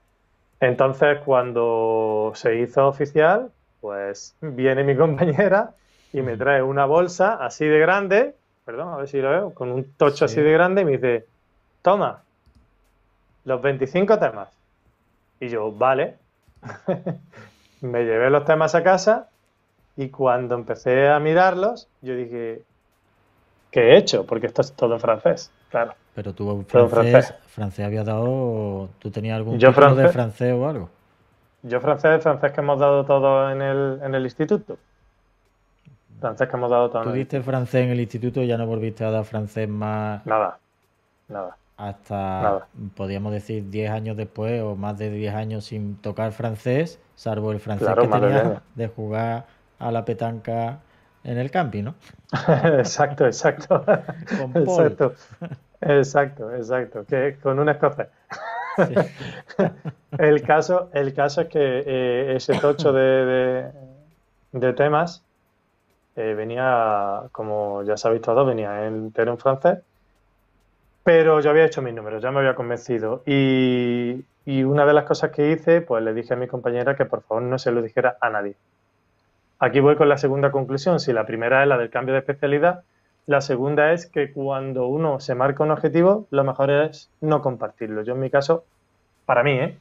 Entonces, cuando se hizo oficial, pues viene mi compañera y me trae una bolsa así de grande, perdón, a ver si lo veo, con un tocho así de grande y me dice, toma, los 25 temas. Y yo, vale. me llevé los temas a casa y cuando empecé a mirarlos, yo dije, ¿qué he hecho? Porque esto es todo en francés, claro. Pero tú francés, francés. dado, ¿tú tenías algún de francés o algo? Yo francés, francés que hemos dado todo en el, en el instituto. Francés que hemos dado todo. Tuviste francés en el instituto y ya no volviste a dar francés más. Nada, nada hasta, podríamos decir, 10 años después o más de 10 años sin tocar francés, salvo el francés que tenía de jugar a la petanca en el campi, ¿no? exacto, exacto. con Exacto, exacto, Que con un escocés. el, caso, el caso es que eh, ese tocho de, de, temas eh, venía, como ya sabéis todos, venía entero en francés pero yo había hecho mis números, ya me había convencido. Y, una de las cosas que hice, pues le dije a mi compañera que por favor no se lo dijera a nadie. Aquí voy con la segunda conclusión. Si la primera es la del cambio de especialidad, la segunda es que cuando uno se marca un objetivo, lo mejor es no compartirlo. Yo en mi caso, para mí, ¿eh?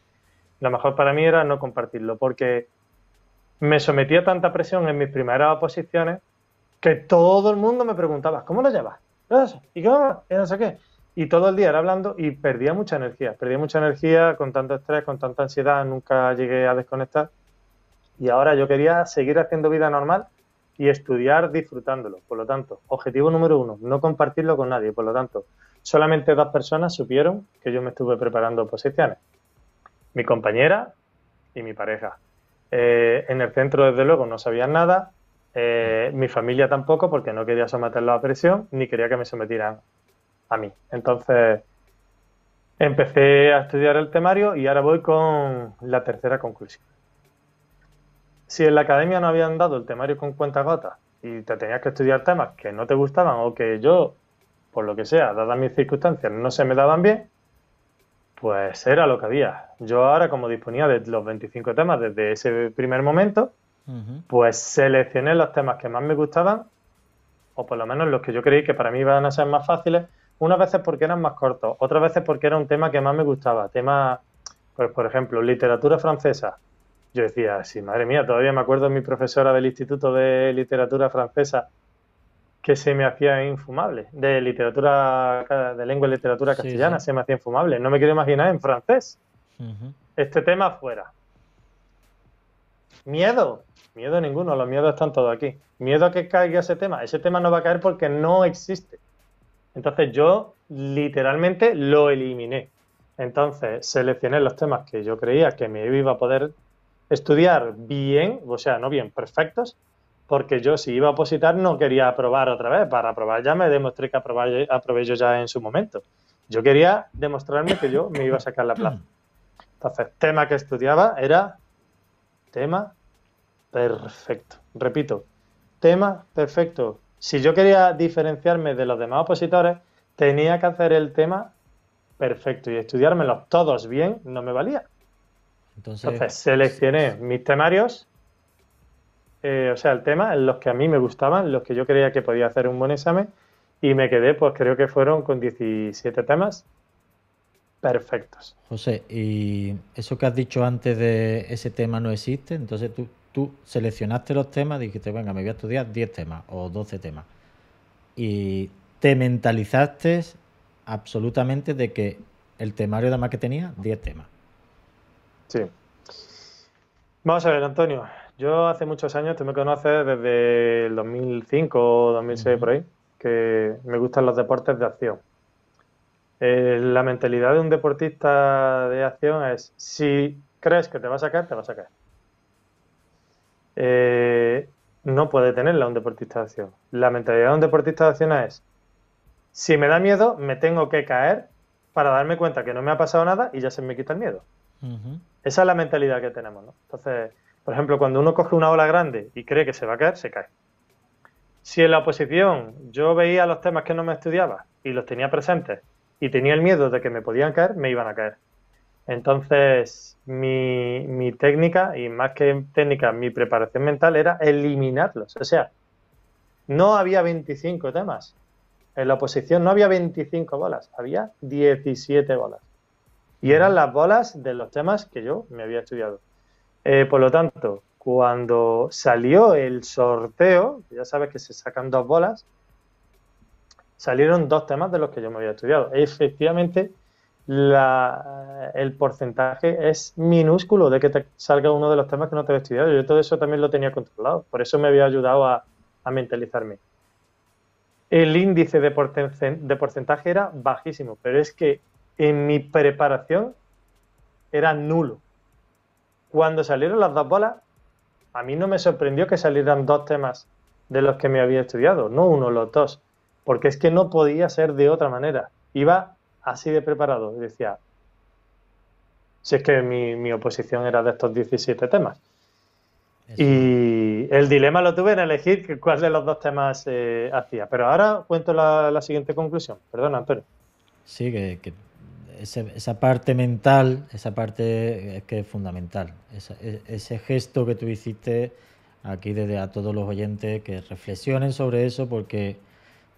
lo mejor para mí era no compartirlo, porque me sometía a tanta presión en mis primeras oposiciones que todo el mundo me preguntaba, ¿cómo lo llevas? ¿Y cómo? ¿Y no sé qué? y todo el día era hablando y perdía mucha energía, perdía mucha energía con tanto estrés, con tanta ansiedad, nunca llegué a desconectar y ahora yo quería seguir haciendo vida normal y estudiar disfrutándolo. Por lo tanto, objetivo número uno, no compartirlo con nadie. Por lo tanto, solamente dos personas supieron que yo me estuve preparando posiciones. Mi compañera y mi pareja. Eh, en el centro, desde luego, no sabían nada. Eh, mi familia tampoco, porque no quería someterla a presión, ni quería que me sometieran a mí. Entonces, empecé a estudiar el temario y ahora voy con la tercera conclusión. Si en la academia no habían dado el temario con cuenta gotas, y te tenías que estudiar temas que no te gustaban o que yo, por lo que sea, dadas mis circunstancias, no se me daban bien, pues era lo que había. Yo ahora, como disponía de los 25 temas desde ese primer momento, pues seleccioné los temas que más me gustaban, o por lo menos los que yo creí que para mí iban a ser más fáciles, unas veces porque eran más cortos, otras veces porque era un tema que más me gustaba, tema, pues por ejemplo, literatura francesa. Yo decía, sí, madre mía, todavía me acuerdo de mi profesora del Instituto de Literatura Francesa que se me hacía infumable, de literatura, de lengua y literatura castellana, se me hacía infumable. No me quiero imaginar en francés. Este tema fuera. Miedo, miedo ninguno, los miedos están todos aquí. Miedo a que caiga ese tema. Ese tema no va a caer porque no existe. Entonces yo literalmente lo eliminé. Entonces seleccioné los temas que yo creía que me iba a poder estudiar bien, o sea, no bien, perfectos, porque yo si iba a opositar no quería aprobar otra vez. Para aprobar ya me demostré que aprobé, yo ya en su momento. Yo quería demostrarme que yo me iba a sacar la plaza. Entonces, tema que estudiaba era tema perfecto. Repito, tema perfecto si yo quería diferenciarme de los demás opositores, tenía que hacer el tema perfecto y estudiármelos todos bien no me valía. Entonces, seleccioné mis temarios, eh, o sea, el tema, en los que a mí me gustaban, los que yo creía que podía hacer un buen examen, y me quedé, pues creo que fueron con 17 temas perfectos. José, y eso que has dicho antes de ese tema no existe, entonces tú, tú seleccionaste los temas, dijiste, venga, me voy a estudiar 10 temas o 12 temas. Y te mentalizaste absolutamente de que el temario más que tenía, 10 temas. Sí. Vamos a ver, Antonio. Yo hace muchos años, tú me conoces desde el 2005 o 2006 por ahí, que me gustan los deportes de acción. Eh, la mentalidad de un deportista de acción es si crees que te vas a sacar, te vas a caer. Eh, no puede tenerla un deportista de acción. La mentalidad de un deportista de acción es, si me da miedo, me tengo que caer para darme cuenta que no me ha pasado nada y ya se me quita el miedo. Esa es la mentalidad que tenemos, Entonces, por ejemplo, cuando uno coge una ola grande y cree que se va a caer, se cae. Si en la oposición yo veía los temas que no me estudiaba y los tenía presentes y tenía el miedo de que me podían caer, me iban a caer. Entonces, mi, técnica, y más que técnica, mi preparación mental era eliminarlos. O sea, no había 25 temas. En la oposición no había 25 bolas, había 17 bolas. Y eran las bolas de los temas que yo me había estudiado. Eh, por lo tanto, cuando salió el sorteo, ya sabes que se sacan dos bolas, salieron dos temas de los que yo me había estudiado. Efectivamente, el porcentaje es minúsculo de que te salga uno de los temas que no te había estudiado. Yo todo eso también lo tenía controlado, por eso me había ayudado a, mentalizarme. El índice de, de porcentaje era bajísimo, pero es que en mi preparación era nulo. Cuando salieron las dos bolas, a mí no me sorprendió que salieran dos temas de los que me había estudiado, no uno, los dos, porque es que no podía ser de otra manera. Iba así de preparado. decía, si es que mi, oposición era de estos 17 temas. Y el dilema lo tuve en elegir cuál de los dos temas eh, hacía. Pero ahora cuento la, siguiente conclusión. Perdona, Antonio. Sí, que, esa parte mental, esa parte es que es fundamental. E, ese gesto que tú hiciste aquí desde a todos los oyentes que reflexionen sobre eso porque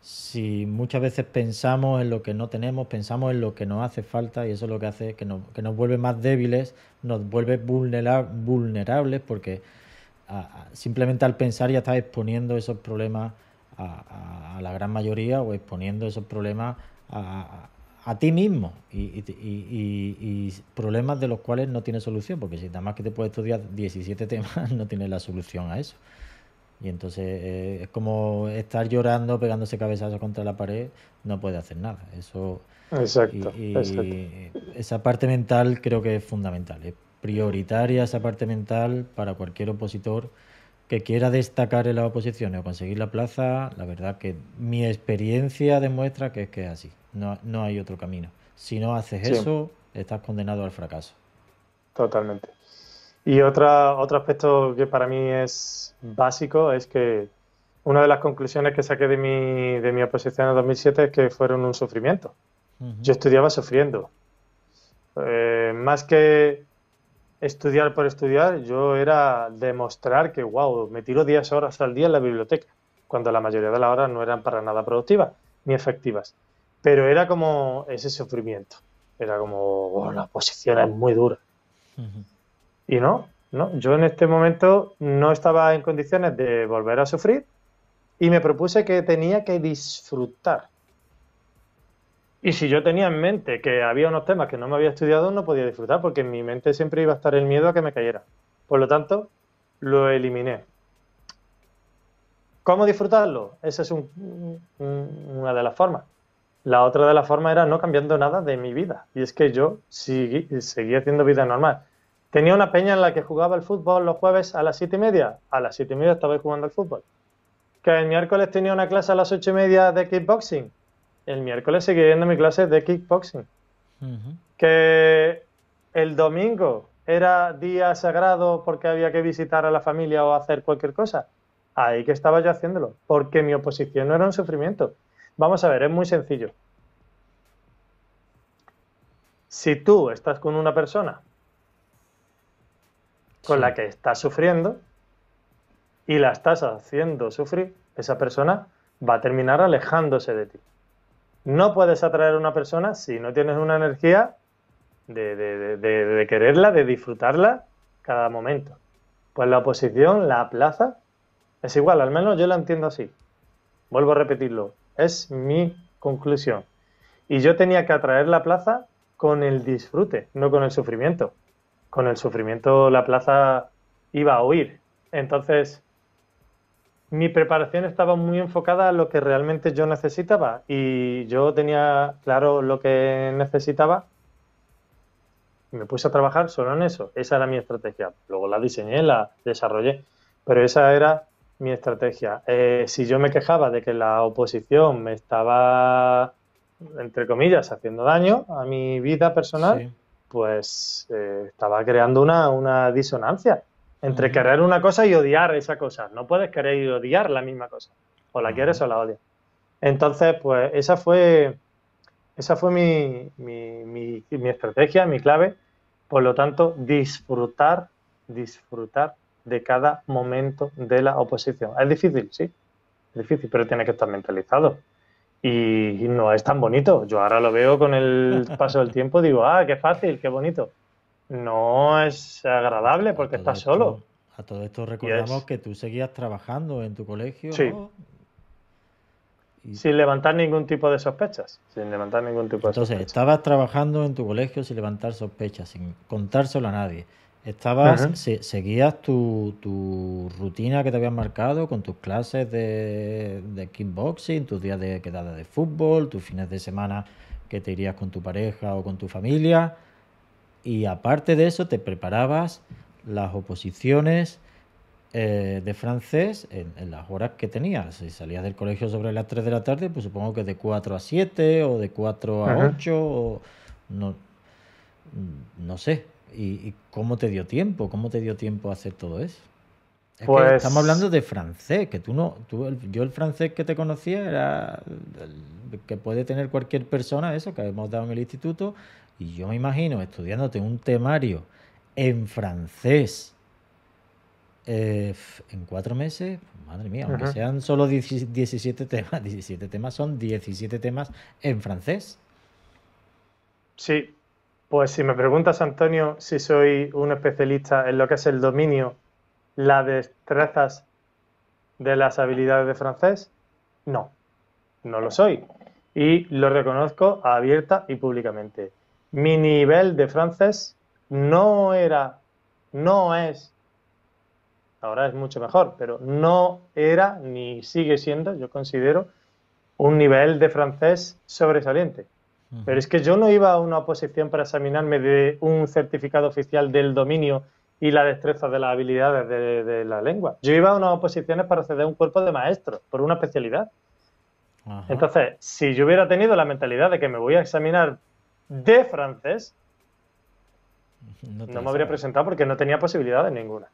si muchas veces pensamos en lo que no tenemos, pensamos en lo que nos hace falta y eso es lo que hace que nos, que nos vuelve más débiles, nos vuelve vulnerables porque simplemente al pensar ya estás exponiendo esos problemas a, a, la gran mayoría o exponiendo esos problemas a, ti mismo y, y, y, problemas de los cuales no tienes solución, porque si nada más que te puedes estudiar 17 temas no tienes la solución a eso. Y entonces eh, es como estar llorando, pegándose cabezazos contra la pared, no puede hacer nada. Eso. Exacto, y, esa parte mental creo que es fundamental, es prioritaria esa parte mental para cualquier opositor que quiera destacar en la oposición o conseguir la plaza, la verdad que mi experiencia demuestra que es que así, no, hay otro camino. Si no haces eso, estás condenado al fracaso. Totalmente. Y otra, otro aspecto que para mí es básico es que una de las conclusiones que saqué de mi, de mi oposición en 2007 es que fueron un sufrimiento. Yo estudiaba sufriendo. Eh, más que estudiar por estudiar, yo era demostrar que, wow, me tiro 10 horas al día en la biblioteca, cuando la mayoría de las horas no eran para nada productivas ni efectivas. Pero era como ese sufrimiento. Era como, oh, la oposición es muy dura. Y no, no, yo en este momento no estaba en condiciones de volver a sufrir y me propuse que tenía que disfrutar. Y si yo tenía en mente que había unos temas que no me había estudiado, no podía disfrutar porque en mi mente siempre iba a estar el miedo a que me cayera. Por lo tanto, lo eliminé. ¿Cómo disfrutarlo? Esa es una de las formas. La otra de las formas era no cambiando nada de mi vida. Y es que yo seguía seguí haciendo vida normal. Tenía una peña en la que jugaba el fútbol los jueves a las siete y media. A las siete y media estaba jugando al fútbol. Que el miércoles tenía una clase a las ocho y media de kickboxing. El miércoles seguía yendo mi clase de kickboxing. Que el domingo era día sagrado porque había que visitar a la familia o hacer cualquier cosa. Ahí que estaba yo haciéndolo, porque mi oposición no era un sufrimiento. Vamos a ver, es muy sencillo. Si tú estás con una persona con la que estás sufriendo y la estás haciendo sufrir, esa persona va a terminar alejándose de ti. No puedes atraer a una persona si no tienes una energía de, de quererla, de disfrutarla cada momento. Pues la oposición, la plaza, es igual, al menos yo la entiendo así. Vuelvo a repetirlo, es mi conclusión. Y yo tenía que atraer la plaza con el disfrute, no con el sufrimiento con el sufrimiento la plaza iba a huir. Entonces, mi preparación estaba muy enfocada a lo que realmente yo necesitaba y yo tenía claro lo que necesitaba me puse a trabajar solo en eso. Esa era mi estrategia. Luego la diseñé, la desarrollé, pero esa era mi estrategia. Eh, si yo me quejaba de que la oposición me estaba, entre comillas, haciendo daño a mi vida personal, pues eh, estaba creando una, disonancia entre querer una cosa y odiar esa cosa. No puedes querer y odiar la misma cosa. O la quieres o la odias. Entonces, pues esa fue, esa fue mi, mi, mi, estrategia, mi clave. Por lo tanto, disfrutar, disfrutar de cada momento de la oposición. Es difícil, sí. Es difícil, pero tiene que estar mentalizado y no es tan bonito. Yo ahora lo veo con el paso del tiempo, digo, ah, qué fácil, qué bonito. No es agradable porque estás solo. A todo esto recordamos que tú seguías trabajando en tu colegio. Sin levantar ningún tipo de sospechas. Sin levantar ningún tipo Entonces, estabas trabajando en tu colegio sin levantar sospechas, sin contárselo a nadie. Estabas, seguías tu, rutina que te habías marcado con tus clases de, de kickboxing, tus días de quedada de fútbol, tus fines de semana que te irías con tu pareja o con tu familia. Y aparte de eso, te preparabas las oposiciones eh, de francés en, las horas que tenías. Si salías del colegio sobre las 3 de la tarde, pues supongo que de 4 a 7 o de 4 a 8 o no, no sé. ¿Y, cómo te dio tiempo? ¿Cómo te dio tiempo a hacer todo eso? Pues estamos hablando de francés, que tú no, yo el francés que te conocía era el que puede tener cualquier persona, eso que hemos dado en el instituto, y yo me imagino estudiándote un temario en francés eh, en cuatro meses, madre mía, aunque sean solo 17 temas, 17 temas son 17 temas en francés. Sí, pues si me preguntas, Antonio, si soy un especialista en lo que es el dominio, las destrezas de las habilidades de francés, no, no lo soy. Y lo reconozco abierta y públicamente. Mi nivel de francés no era, no es, ahora es mucho mejor, pero no era ni sigue siendo, yo considero, un nivel de francés sobresaliente. Pero es que yo no iba a una oposición para examinarme de un certificado oficial del dominio y la destreza de las habilidades de, la lengua. Yo iba a unas oposiciones para acceder a un cuerpo de maestro, por una especialidad. Entonces, si yo hubiera tenido la mentalidad de que me voy a examinar de francés, no me habría presentado porque no tenía posibilidades ninguna.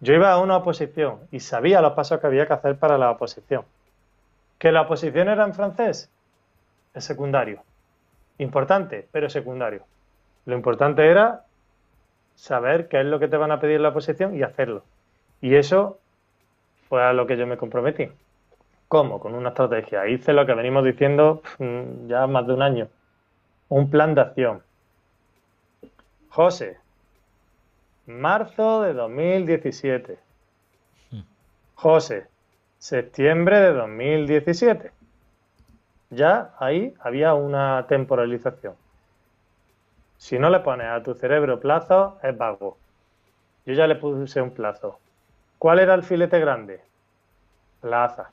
Yo iba a una oposición y sabía los pasos que había que hacer para la oposición. ¿Que la oposición era en francés? secundario. Importante, pero secundario. Lo importante era saber qué es lo que te van a pedir la oposición y hacerlo. Y eso fue a lo que yo me comprometí. ¿Cómo? Con una estrategia. Hice lo que venimos diciendo mm, ya más de un año. Un plan de acción. José, marzo de 2017. Hmm. José, septiembre de 2017 ya ahí había una temporalización. Si no le pones a tu cerebro plazo, es vago. Yo ya le puse un plazo. ¿Cuál era el filete grande? Plaza.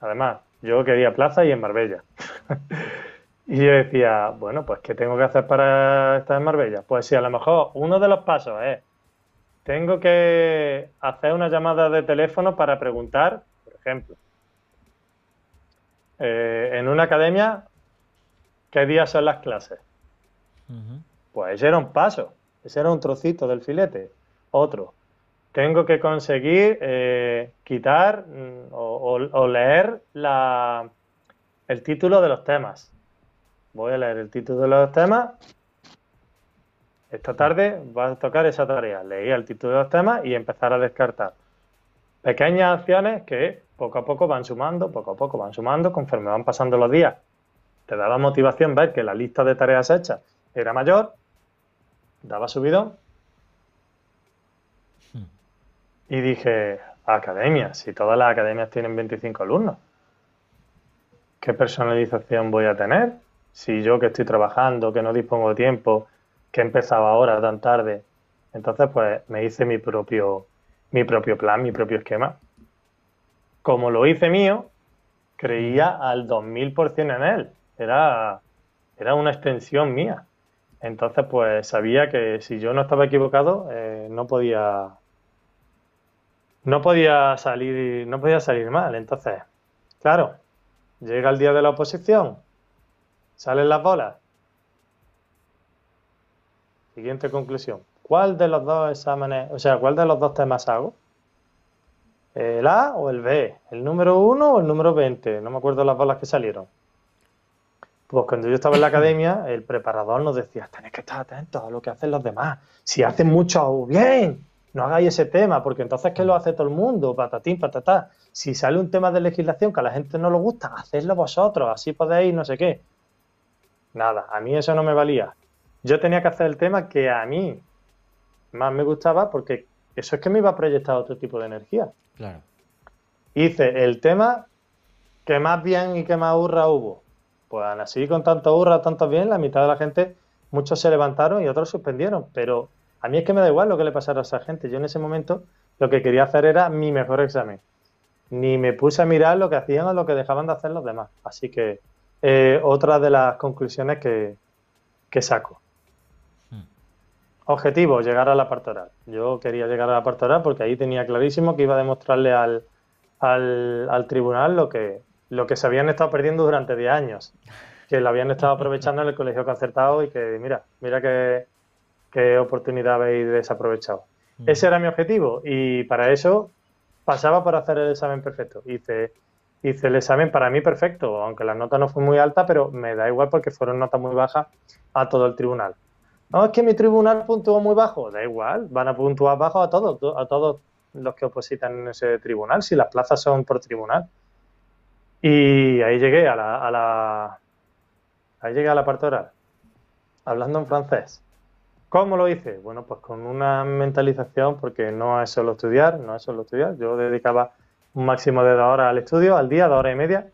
Además, yo quería plaza y en Marbella. y yo decía, bueno, pues ¿qué tengo que hacer para estar en Marbella? Pues si a lo mejor uno de los pasos es, tengo que hacer una llamada de teléfono para preguntar, por ejemplo, eh, en una academia, ¿qué días son las clases? Pues ese era un paso, ese era un trocito del filete. Otro, tengo que conseguir eh, quitar mm, o, leer el título de los temas. Voy a leer el título de los temas. Esta tarde va a tocar esa tarea, leer el título de los temas y empezar a descartar. Pequeñas acciones que poco a poco van sumando, poco a poco van sumando, conforme van pasando los días, te daba motivación ver que la lista de tareas hechas era mayor, daba subido hmm. y dije, academia, si todas las academias tienen 25 alumnos, ¿qué personalización voy a tener? Si yo que estoy trabajando, que no dispongo de tiempo, que empezado ahora tan tarde, entonces pues me hice mi propio, mi propio plan, mi propio esquema como lo hice mío, creía al 2000% en él. Era, era una extensión mía. Entonces, pues sabía que si yo no estaba equivocado, eh, no podía. No podía salir. No podía salir mal. Entonces, claro, llega el día de la oposición, salen las bolas. Siguiente conclusión. ¿Cuál de los dos exámenes, o sea, cuál de los dos temas hago? el A o el B, el número 1 o el número 20, no me acuerdo las balas que salieron. Pues cuando yo estaba en la academia, el preparador nos decía, tenéis que estar atentos a lo que hacen los demás. Si hacen mucho bien, no hagáis ese tema, porque entonces ¿qué lo hace todo el mundo, patatín, patatá. Si sale un tema de legislación que a la gente no le gusta, hacedlo vosotros, así podéis, no sé qué. Nada, a mí eso no me valía. Yo tenía que hacer el tema que a mí más me gustaba porque eso es que me iba a proyectar otro tipo de energía. Claro. Hice el tema que más bien y que más hurra hubo. Pues así con tanto hurra, tanto bien, la mitad de la gente, muchos se levantaron y otros suspendieron. Pero a mí es que me da igual lo que le pasara a esa gente. Yo en ese momento lo que quería hacer era mi mejor examen. Ni me puse a mirar lo que hacían o lo que dejaban de hacer los demás. Así que eh, otra de las conclusiones que, que saco. Objetivo, llegar a la partoral. Yo quería llegar a la partoral porque ahí tenía clarísimo que iba a demostrarle al, al, tribunal lo que, lo que se habían estado perdiendo durante 10 años, que lo habían estado aprovechando en el colegio concertado y que mira, mira qué, oportunidad habéis desaprovechado. Mm. Ese era mi objetivo y para eso pasaba por hacer el examen perfecto. Hice, hice el examen para mí perfecto, aunque la nota no fue muy alta, pero me da igual porque fueron notas muy bajas a todo el tribunal. No, es que mi tribunal puntuó muy bajo. Da igual, van a puntuar bajo a todos, a todos los que opositan en ese tribunal, si las plazas son por tribunal. Y ahí llegué a la, a ahí llegué a la parte oral, hablando en francés. ¿Cómo lo hice? Bueno, pues con una mentalización, porque no es solo estudiar, no es solo estudiar. Yo dedicaba un máximo de dos horas al estudio, al día, dos horas y media.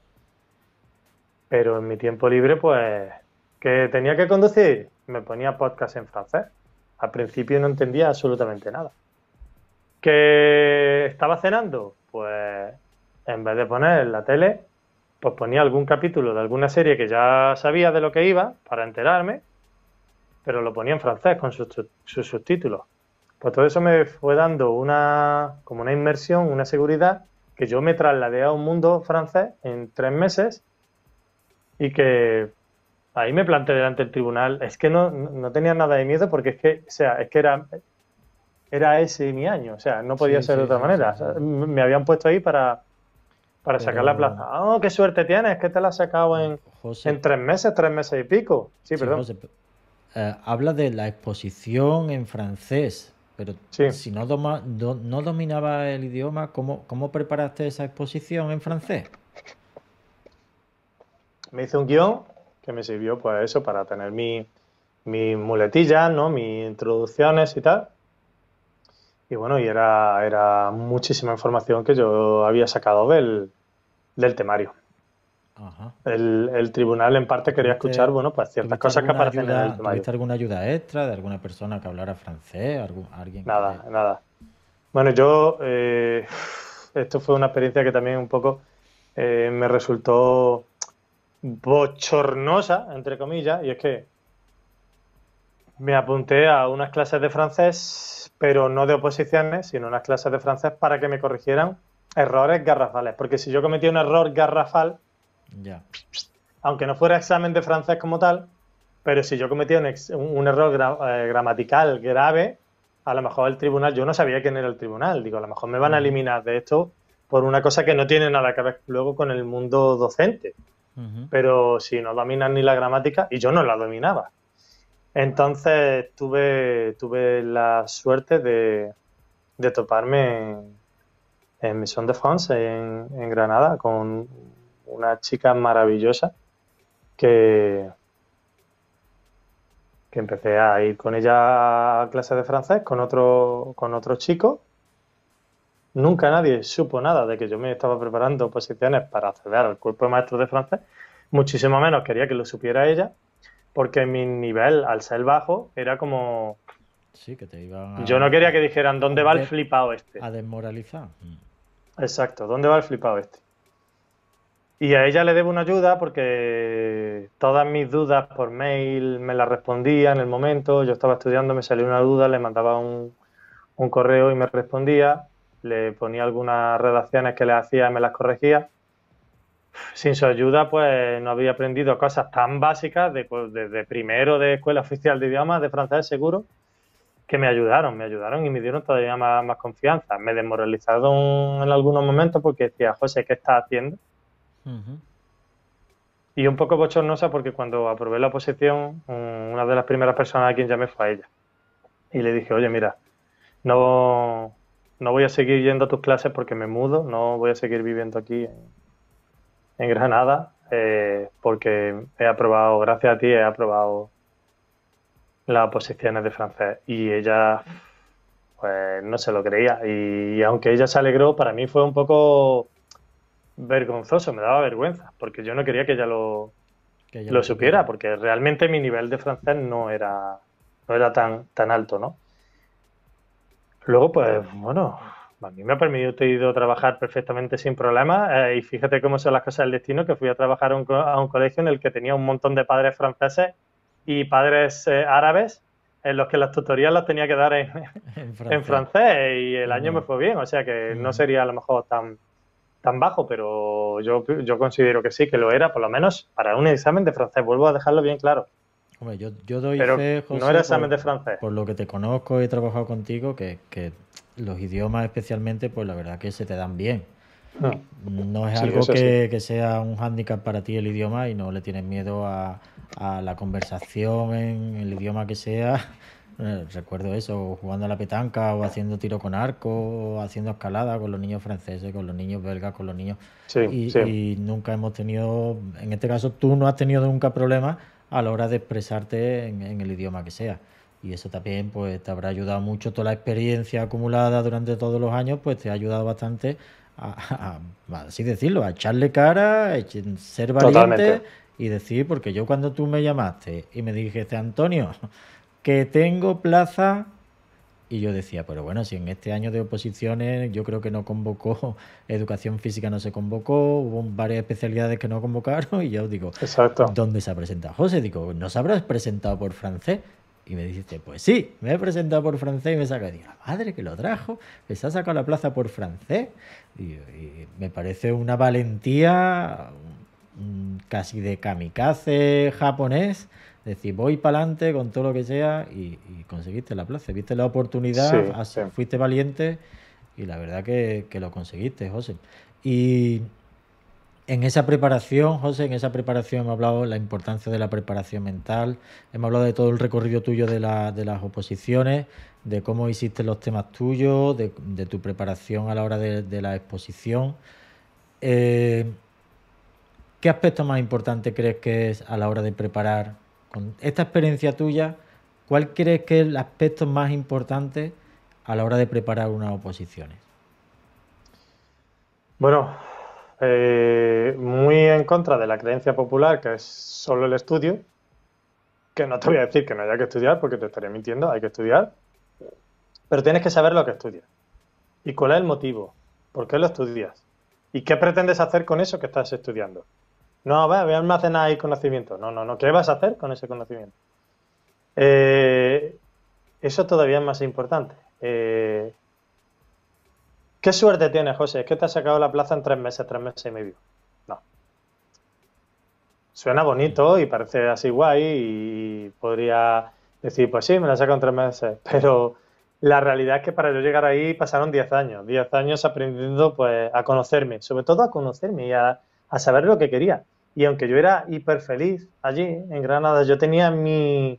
Pero en mi tiempo libre, pues, que tenía que conducir, me ponía podcast en francés. Al principio no entendía absolutamente nada. ¿Que estaba cenando? Pues en vez de poner la tele, pues ponía algún capítulo de alguna serie que ya sabía de lo que iba para enterarme, pero lo ponía en francés con sus, subtítulos. Pues todo eso me fue dando una, como una inmersión, una seguridad, que yo me trasladé a un mundo francés en tres meses y que ahí me planté delante del tribunal, es que no, tenía nada de miedo porque es que, sea, es que era, era ese mi año, o sea, no podía ser de otra manera. me habían puesto ahí para, para sacar la plaza. ¡Oh, qué suerte tienes! Que te la has sacado en, en tres meses, tres meses y pico. Sí, perdón. Eh, habla de la exposición en francés, pero si no, no dominaba el idioma, ¿cómo, ¿cómo, preparaste esa exposición en francés? Me hice un guión que me sirvió para pues, eso para tener mi, mis muletillas, ¿no? mis introducciones y tal. Y bueno, y era, era muchísima información que yo había sacado del, temario. El, tribunal en parte quería escuchar, bueno, pues ciertas cosas que aparecen en el temario. alguna ayuda extra de alguna persona que hablara francés? alguien nada, nada. Bueno, yo, eh, esto fue una experiencia que también un poco eh, me resultó bochornosa, entre comillas, y es que me apunté a unas clases de francés, pero no de oposiciones, sino unas clases de francés para que me corrigieran errores garrafales. Porque si yo cometía un error garrafal, aunque no fuera examen de francés como tal, pero si yo cometía un, error eh, gramatical grave, a lo mejor el tribunal, yo no sabía quién era el tribunal, digo, a lo mejor me van a eliminar de esto por una cosa que no tiene nada que ver luego con el mundo docente pero si no dominas ni la gramática, y yo no la dominaba. Entonces tuve, tuve la suerte de, toparme en Maison de France, en, Granada, con una chica maravillosa que, que empecé a ir con ella a clases de francés, con otro, con otro chico, Nunca nadie supo nada de que yo me estaba preparando posiciones para acceder al cuerpo de maestros de francés, muchísimo menos quería que lo supiera ella, porque mi nivel, al ser bajo, era como... Sí, que te iba Yo no quería que dijeran, ¿dónde va el flipado este? A desmoralizar. Mm. Exacto, ¿dónde va el flipado este? Y a ella le debo una ayuda porque todas mis dudas por mail me las respondía en el momento. Yo estaba estudiando, me salió una duda, le mandaba un, un correo y me respondía le ponía algunas redacciones que le hacía y me las corregía. Sin su ayuda, pues no había aprendido cosas tan básicas de, desde pues, primero de escuela oficial de idiomas, de francés seguro, que me ayudaron, me ayudaron y me dieron todavía más, confianza. Me desmoralizaron en algunos momentos porque decía, José, ¿qué estás haciendo? Y un poco bochornosa porque cuando aprobé la oposición, una de las primeras personas a quien llamé fue a ella. Y le dije, oye, mira, no, no voy a seguir yendo a tus clases porque me mudo, no voy a seguir viviendo aquí en, Granada, eh, porque he aprobado, gracias a ti, he aprobado las oposiciones de francés. Y ella, pues no se lo creía. Y, aunque ella se alegró, para mí fue un poco vergonzoso, me daba vergüenza, porque yo no quería que ella lo, lo supiera, porque realmente mi nivel de francés no era, no era tan, tan alto, ¿no? Luego, pues bueno, a mí me ha permitido trabajar perfectamente sin problemas eh, y fíjate cómo son las cosas del destino, que fui a trabajar a un, colegio en el que tenía un montón de padres franceses y padres eh, árabes en los que las tutorías las tenía que dar en, francés. y el año me fue bien, o sea que no sería a lo mejor tan, tan bajo, pero yo, yo considero que sí, que lo era, por lo menos para un examen de francés, vuelvo a dejarlo bien claro. Hombre, yo, yo doy fe, José, no era examen francés. Por lo que te conozco y he trabajado contigo, que, los idiomas especialmente, pues la verdad que se te dan bien. No, es algo que, sea un hándicap para ti el idioma y no le tienes miedo a, la conversación en el idioma que sea. Eh, recuerdo eso, jugando a la petanca o haciendo tiro con arco o haciendo escalada con los niños franceses, con los niños belgas, con los niños... Sí, y, y nunca hemos tenido, en este caso tú no has tenido nunca problemas a la hora de expresarte en, el idioma que sea. Y eso también pues, te habrá ayudado mucho, toda la experiencia acumulada durante todos los años, pues te ha ayudado bastante a, así decirlo, a echarle cara, a ser valiente y decir, porque yo cuando tú me llamaste y me dijiste, Antonio, que tengo plaza y yo decía, pero bueno, si en este año de oposiciones yo creo que no convocó, educación física no se convocó, hubo varias especialidades que no convocaron y yo digo, ¿dónde se ha presentado? José, digo, ¿no se habrás presentado por francés? Y me dice, pues sí, me he presentado por francés y me saca. Y digo, la madre que lo trajo, que se ha sacado la plaza por francés. y me parece una valentía mm, casi de kamikaze japonés es decir, voy para adelante con todo lo que sea y, conseguiste la plaza. Viste la oportunidad, fuiste valiente y la verdad que, lo conseguiste, José. Y en esa preparación, José, en esa preparación hemos hablado de la importancia de la preparación mental, hemos hablado de todo el recorrido tuyo de, las oposiciones, de cómo hiciste los temas tuyos, de, tu preparación a la hora de, la exposición. Eh, ¿Qué aspecto más importante crees que es a la hora de preparar con esta experiencia tuya, ¿cuál crees que es el aspecto más importante a la hora de preparar unas oposiciones? Bueno, eh, muy en contra de la creencia popular que es solo el estudio, que no te voy a decir que no haya que estudiar porque te estaré mintiendo, hay que estudiar, pero tienes que saber lo que estudias y cuál es el motivo, por qué lo estudias y qué pretendes hacer con eso que estás estudiando. No, voy a almacenar ahí conocimiento. No, no, no. ¿Qué vas a hacer con ese conocimiento? Eh, eso todavía es más importante. Eh, ¿Qué suerte tienes, José? Es que te has sacado la plaza en tres meses, tres meses y medio. No. Suena bonito y parece así guay y podría decir, pues sí, me la saco en tres meses. Pero la realidad es que para yo llegar ahí pasaron diez años. Diez años aprendiendo pues, a conocerme, sobre todo a conocerme y a saber lo que quería. Y aunque yo era hiper feliz allí, en Granada, yo tenía mi,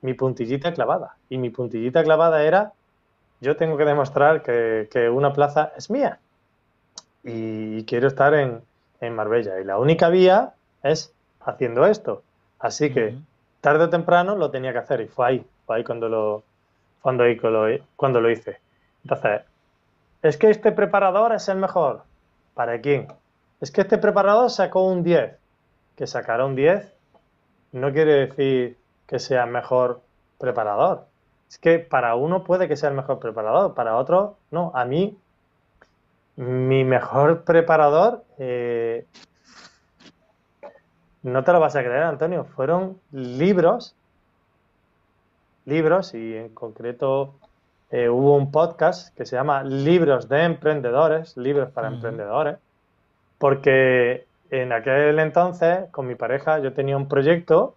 mi puntillita clavada. Y mi puntillita clavada era, yo tengo que demostrar que, una plaza es mía. Y, quiero estar en, Marbella. Y la única vía es haciendo esto. Así que tarde o temprano lo tenía que hacer. Y fue ahí, fue ahí cuando lo, cuando lo hice. Entonces, es que este preparador es el mejor. ¿Para quién? es que este preparador sacó un 10. Que sacaron un 10 no quiere decir que sea mejor preparador. Es que para uno puede que sea el mejor preparador, para otro no. A mí, mi mejor preparador, eh, no te lo vas a creer, Antonio, fueron libros, libros y en concreto eh, hubo un podcast que se llama Libros de Emprendedores, Libros para Emprendedores, porque en aquel entonces, con mi pareja, yo tenía un proyecto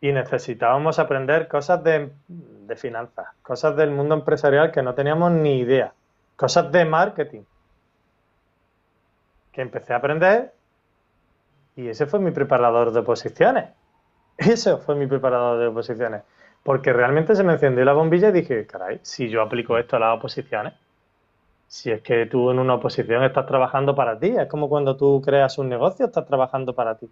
y necesitábamos aprender cosas de, finanzas, cosas del mundo empresarial que no teníamos ni idea, cosas de marketing que empecé a aprender y ese fue mi preparador de oposiciones. Ese fue mi preparador de oposiciones. Porque realmente se me encendió la bombilla y dije, caray, si yo aplico esto a las oposiciones, si es que tú en una oposición estás trabajando para ti, es como cuando tú creas un negocio, estás trabajando para ti.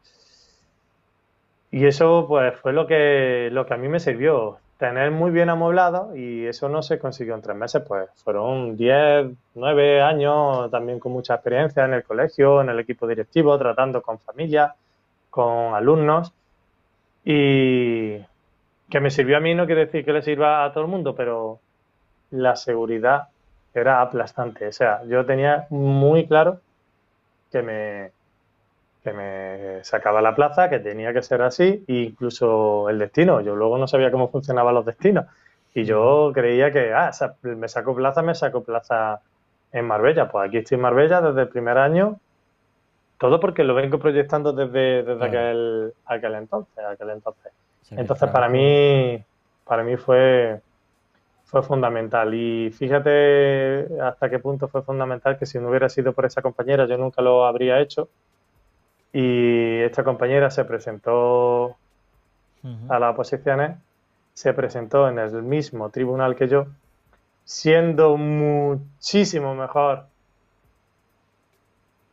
Y eso pues fue lo que, lo que a mí me sirvió, tener muy bien amueblado y eso no se consiguió en tres meses, pues fueron diez, nueve años también con mucha experiencia en el colegio, en el equipo directivo, tratando con familia, con alumnos y que me sirvió a mí no quiere decir que le sirva a todo el mundo, pero la seguridad era aplastante. O sea, yo tenía muy claro que me, que me sacaba la plaza, que tenía que ser así, e incluso el destino. Yo luego no sabía cómo funcionaban los destinos. Y yo creía que, ah, me saco plaza, me saco plaza en Marbella. Pues aquí estoy en Marbella desde el primer año. Todo porque lo vengo proyectando desde, aquel, aquel entonces. entonces. entonces, para mí, para mí fue fue fundamental. Y fíjate hasta qué punto fue fundamental que si no hubiera sido por esa compañera yo nunca lo habría hecho. Y esta compañera se presentó a las oposiciones, se presentó en el mismo tribunal que yo, siendo muchísimo mejor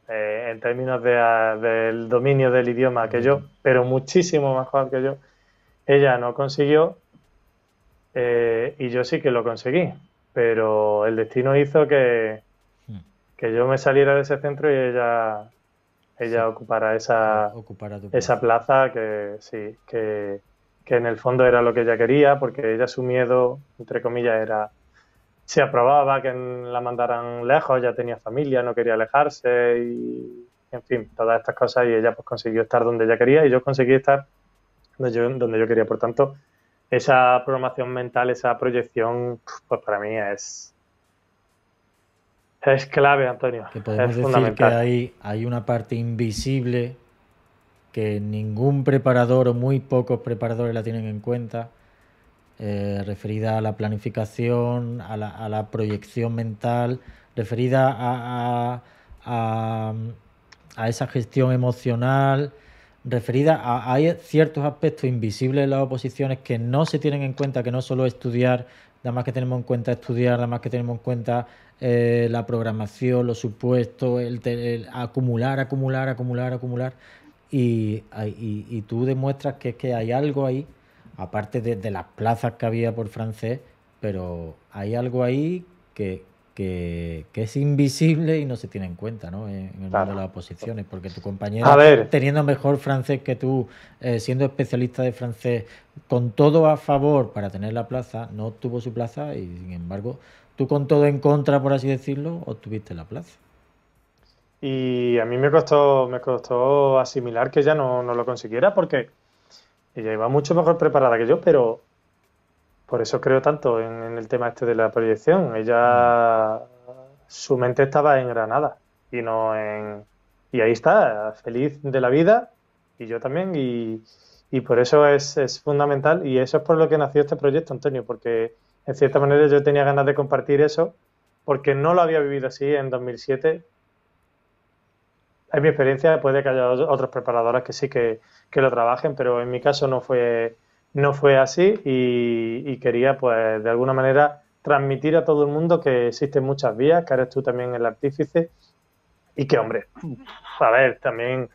eh, en términos de, ah, del dominio del idioma que yo, pero muchísimo mejor que yo. Ella no consiguió eh, y yo sí que lo conseguí, pero el destino hizo que, hmm. que yo me saliera de ese centro y ella, ella ocupara esa, plaza. esa plaza que sí, que, que en el fondo era lo que ella quería, porque ella su miedo, entre comillas, era se aprobaba que la mandaran lejos, ya tenía familia, no quería alejarse y en fin, todas estas cosas y ella pues consiguió estar donde ella quería y yo conseguí estar donde yo, donde yo quería. Por tanto, esa programación mental, esa proyección, pues para mí es, es clave, Antonio. Que podemos decir que hay, hay una parte invisible que ningún preparador o muy pocos preparadores la tienen en cuenta, eh, referida a la planificación, a la, proyección mental, referida a esa gestión emocional, referida a hay ciertos aspectos invisibles en las oposiciones que no se tienen en cuenta, que no solo estudiar, nada más que tenemos en cuenta estudiar, nada más que tenemos en cuenta eh, la programación, los supuestos, el, acumular, acumular, acumular, acumular. Y, tú demuestras que que hay algo ahí, aparte de, las plazas que había por francés, pero hay algo ahí que, que, es invisible y no se tiene en cuenta en, el de las oposiciones, porque tu compañero, teniendo mejor francés que tú, eh, siendo especialista de francés, con todo a favor para tener la plaza, no obtuvo su plaza y, sin embargo, tú con todo en contra, por así decirlo, obtuviste la plaza. Y a mí me costó, me costó asimilar que ella no lo consiguiera porque ella iba mucho mejor preparada que yo, pero por eso creo tanto en, el tema este de la proyección. Ella, su mente estaba en Granada y no en... Y ahí está, feliz de la vida y yo también y, por eso es, fundamental y eso es por lo que nació este proyecto, Antonio, porque en cierta manera yo tenía ganas de compartir eso porque no lo había vivido así en 2007. En mi experiencia puede que haya otros preparadores que sí que, que lo trabajen, pero en mi caso no fue no fue así y, quería, pues, de alguna manera transmitir a todo el mundo que existen muchas vías, que eres tú también el artífice y que, hombre, a ver, también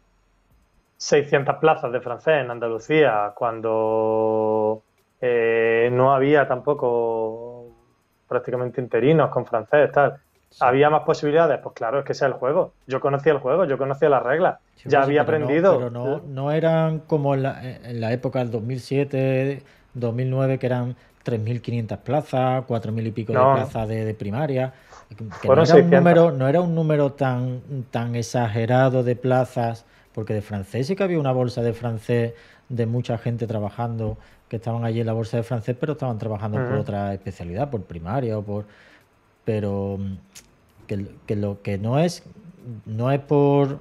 600 plazas de francés en Andalucía cuando eh, no había tampoco prácticamente interinos con francés, tal. ¿Había más posibilidades? Pues claro, es que ese es el juego. Yo conocía el juego, yo conocía las reglas, ya había aprendido. pero no, no, eran como en la, la época del 2007, 2009, que eran 3.500 plazas, 4.000 y pico de plazas de, primaria. Que no, era un número, no era un número tan, tan exagerado de plazas, porque de francés sí que había una bolsa de francés de mucha gente trabajando, que estaban allí en la bolsa de francés, pero estaban trabajando por otra especialidad, por primaria o por pero mm, que, lo que no es, no es por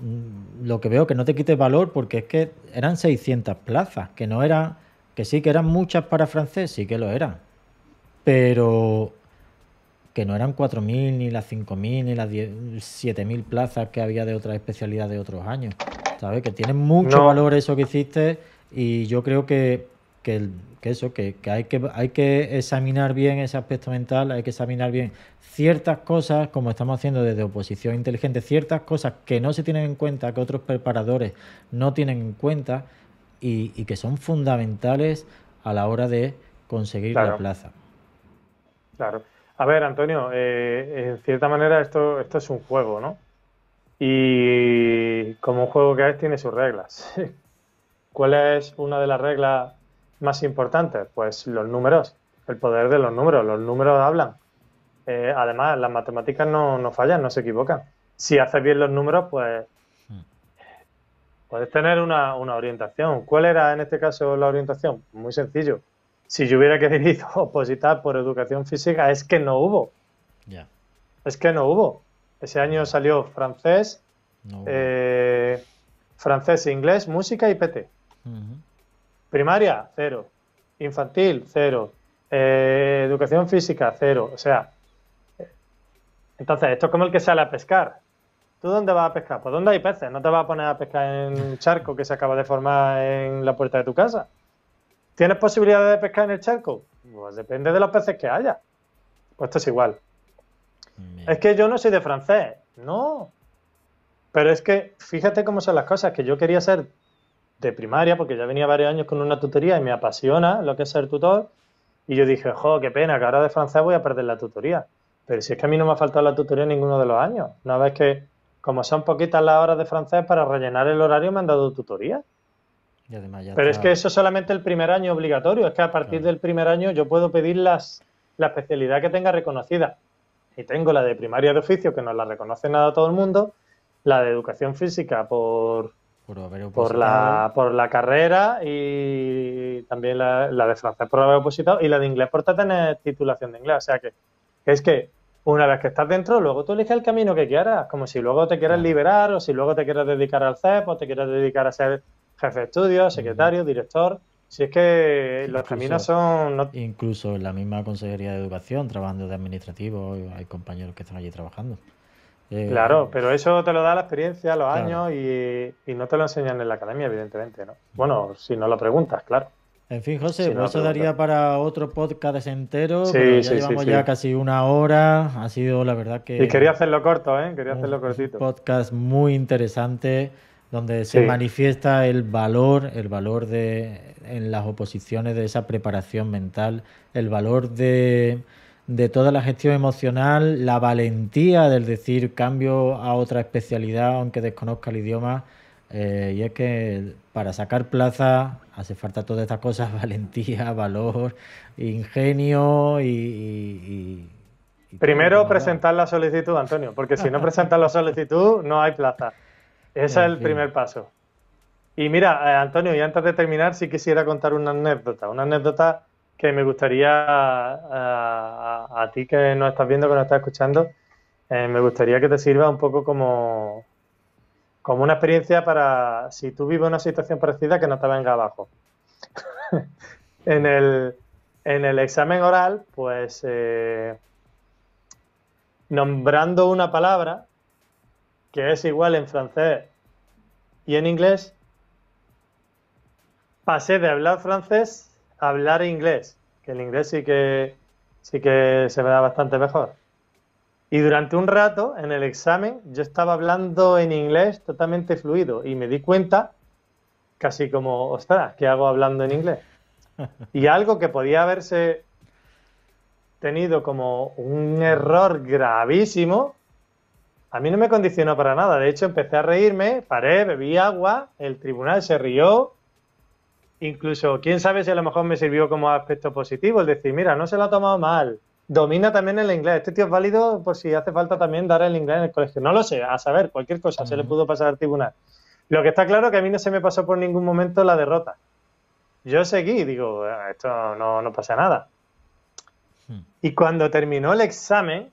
mm, lo que veo que no te quite valor, porque es que eran 600 plazas, que no eran, que sí que eran muchas para francés, sí que lo eran, pero que no eran 4.000, ni las 5.000, ni las 7.000 plazas que había de otras especialidades de otros años. ¿Sabes? Que tiene mucho valor eso que hiciste y yo creo que, que, que eso, que, hay que hay que examinar bien ese aspecto mental, hay que examinar bien ciertas cosas, como estamos haciendo desde oposición inteligente, ciertas cosas que no se tienen en cuenta, que otros preparadores no tienen en cuenta y, que son fundamentales a la hora de conseguir la plaza. Claro. A ver, Antonio, eh, eh, en cierta manera esto, esto es un juego, ¿no? Y como un juego que es, tiene sus reglas. ¿Cuál es una de las reglas más importante Pues los números, el poder de los números, los números hablan. Eh, además, las matemáticas no, no, fallan, no se equivocan. Si haces bien los números, pues hmm. puedes tener una, orientación. ¿Cuál era en este caso la orientación? Muy sencillo. Si yo hubiera querido opositar por educación física, es que no hubo. Es que no hubo. Ese año salió francés, eh, francés, inglés, música y PT. Primaria, cero. Infantil, cero. Eh, educación física, cero. O sea, entonces, esto es como el que sale a pescar. ¿Tú dónde vas a pescar? Pues dónde hay peces. No te vas a poner a pescar en un charco que se acaba de formar en la puerta de tu casa. ¿Tienes posibilidad de pescar en el charco? Pues depende de los peces que haya. Pues esto es igual. Es que yo no soy de francés. No. Pero es que fíjate cómo son las cosas, que yo quería ser de primaria, porque ya venía varios años con una tutoría y me apasiona lo que es ser tutor. Y yo dije, jo, qué pena, que ahora de francés voy a perder la tutoría. Pero si es que a mí no me ha faltado la tutoría en ninguno de los años. Una vez que, como son poquitas las horas de francés, para rellenar el horario me han dado tutoría. Pero es que eso es solamente el primer año obligatorio. Es que a partir del primer año yo puedo pedir la especialidad que tenga reconocida. Y tengo la de primaria de oficio, que no la reconoce nada todo el mundo, la de educación física por por, la, por la carrera y también la, la, de francés por haber opositado y la de inglés por tener titulación de inglés. O sea que, es que una vez que estás dentro, luego tú eliges el camino que quieras, como si luego te quieras liberar o si luego te quieras dedicar al CEP o te quieras dedicar a ser jefe de estudio, secretario, director. Si es que los caminos son... Incluso en la misma Consejería de Educación, trabajando de administrativo, hay compañeros que están allí trabajando. Eh, claro, pero eso te lo da la experiencia, los años y, no te lo enseñan en la academia, evidentemente, ¿no? Bueno, si no lo preguntas, claro. En fin, José, pues eso daría para otro podcast entero. Sí, ya llevamos ya casi una hora. Ha sido, la verdad, que. Y quería hacerlo corto, ¿eh? Quería hacerlo cortito. podcast muy interesante donde se manifiesta el valor, el valor de en las oposiciones de esa preparación mental, el valor de de toda la gestión emocional, la valentía del decir cambio a otra especialidad aunque desconozca el idioma. Eh, y es que para sacar plaza hace falta todas estas cosas, valentía, valor, ingenio y... Primero presentar la solicitud, Antonio, porque si no presentas la solicitud no hay plaza. Ese es el primer paso. Y mira, eh, Antonio, y antes de terminar, sí quisiera contar una anécdota, una anécdota que me gustaría a, ti que nos estás viendo, que nos estás escuchando, eh, me gustaría que te sirva un poco como, como una experiencia para, si tú vives una situación parecida, que no te venga abajo. en, el, examen oral, pues eh, nombrando una palabra que es igual en francés y en inglés, pasé de hablar francés hablar inglés, que el inglés sí que, sí que se me da bastante mejor. Y durante un rato en el examen yo estaba hablando en inglés totalmente fluido y me di cuenta casi como, ostras, ¿qué hago hablando en inglés? Y algo que podía haberse tenido como un error gravísimo, a mí no me condicionó para nada. De hecho, empecé a reírme, paré, bebí agua, el tribunal se rió, incluso, quién sabe si a lo mejor me sirvió como aspecto positivo, el decir, mira, no se lo ha tomado mal, domina también el inglés, este tío es válido por si hace falta también dar el inglés en el colegio, no lo sé, a saber, cualquier cosa se le pudo pasar al tribunal. Lo que está claro es que a mí no se me pasó por ningún momento la derrota. Yo seguí, digo, ah, esto no, pasa nada. Hmm. Y cuando terminó el examen,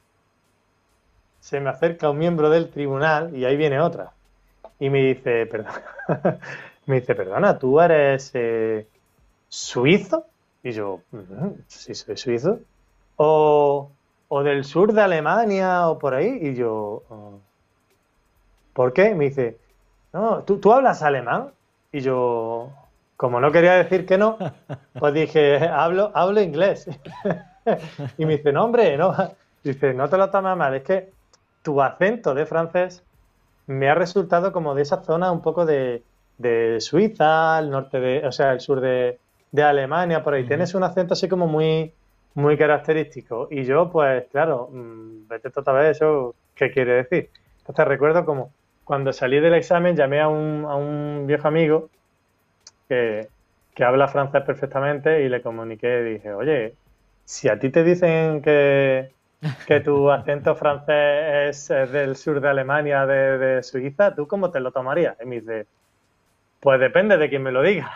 se me acerca un miembro del tribunal y ahí viene otra. Y me dice, perdón, Me dice, perdona, ¿tú eres eh, suizo? Y yo, mm, sí, soy suizo. O, o, del sur de Alemania o por ahí. Y yo, oh, ¿por qué? Me dice, no, ¿tú, hablas alemán? Y yo, como no quería decir que no, pues dije, hablo, hablo inglés. y me dice, no, hombre, no. Dice, no te lo tomes mal, es que tu acento de francés me ha resultado como de esa zona un poco de, de Suiza, el norte de, o sea, el sur de, Alemania, por ahí. Tienes un acento así como muy, muy característico. Y yo, pues, claro, mm, vete otra vez eso, ¿qué quiere decir? Entonces recuerdo como cuando salí del examen llamé a un, viejo amigo que, habla francés perfectamente y le comuniqué y dije, oye, si a ti te dicen que, que tu acento francés es del sur de Alemania, de, de Suiza, ¿tú cómo te lo tomarías? Y me dice, pues depende de quien me lo diga.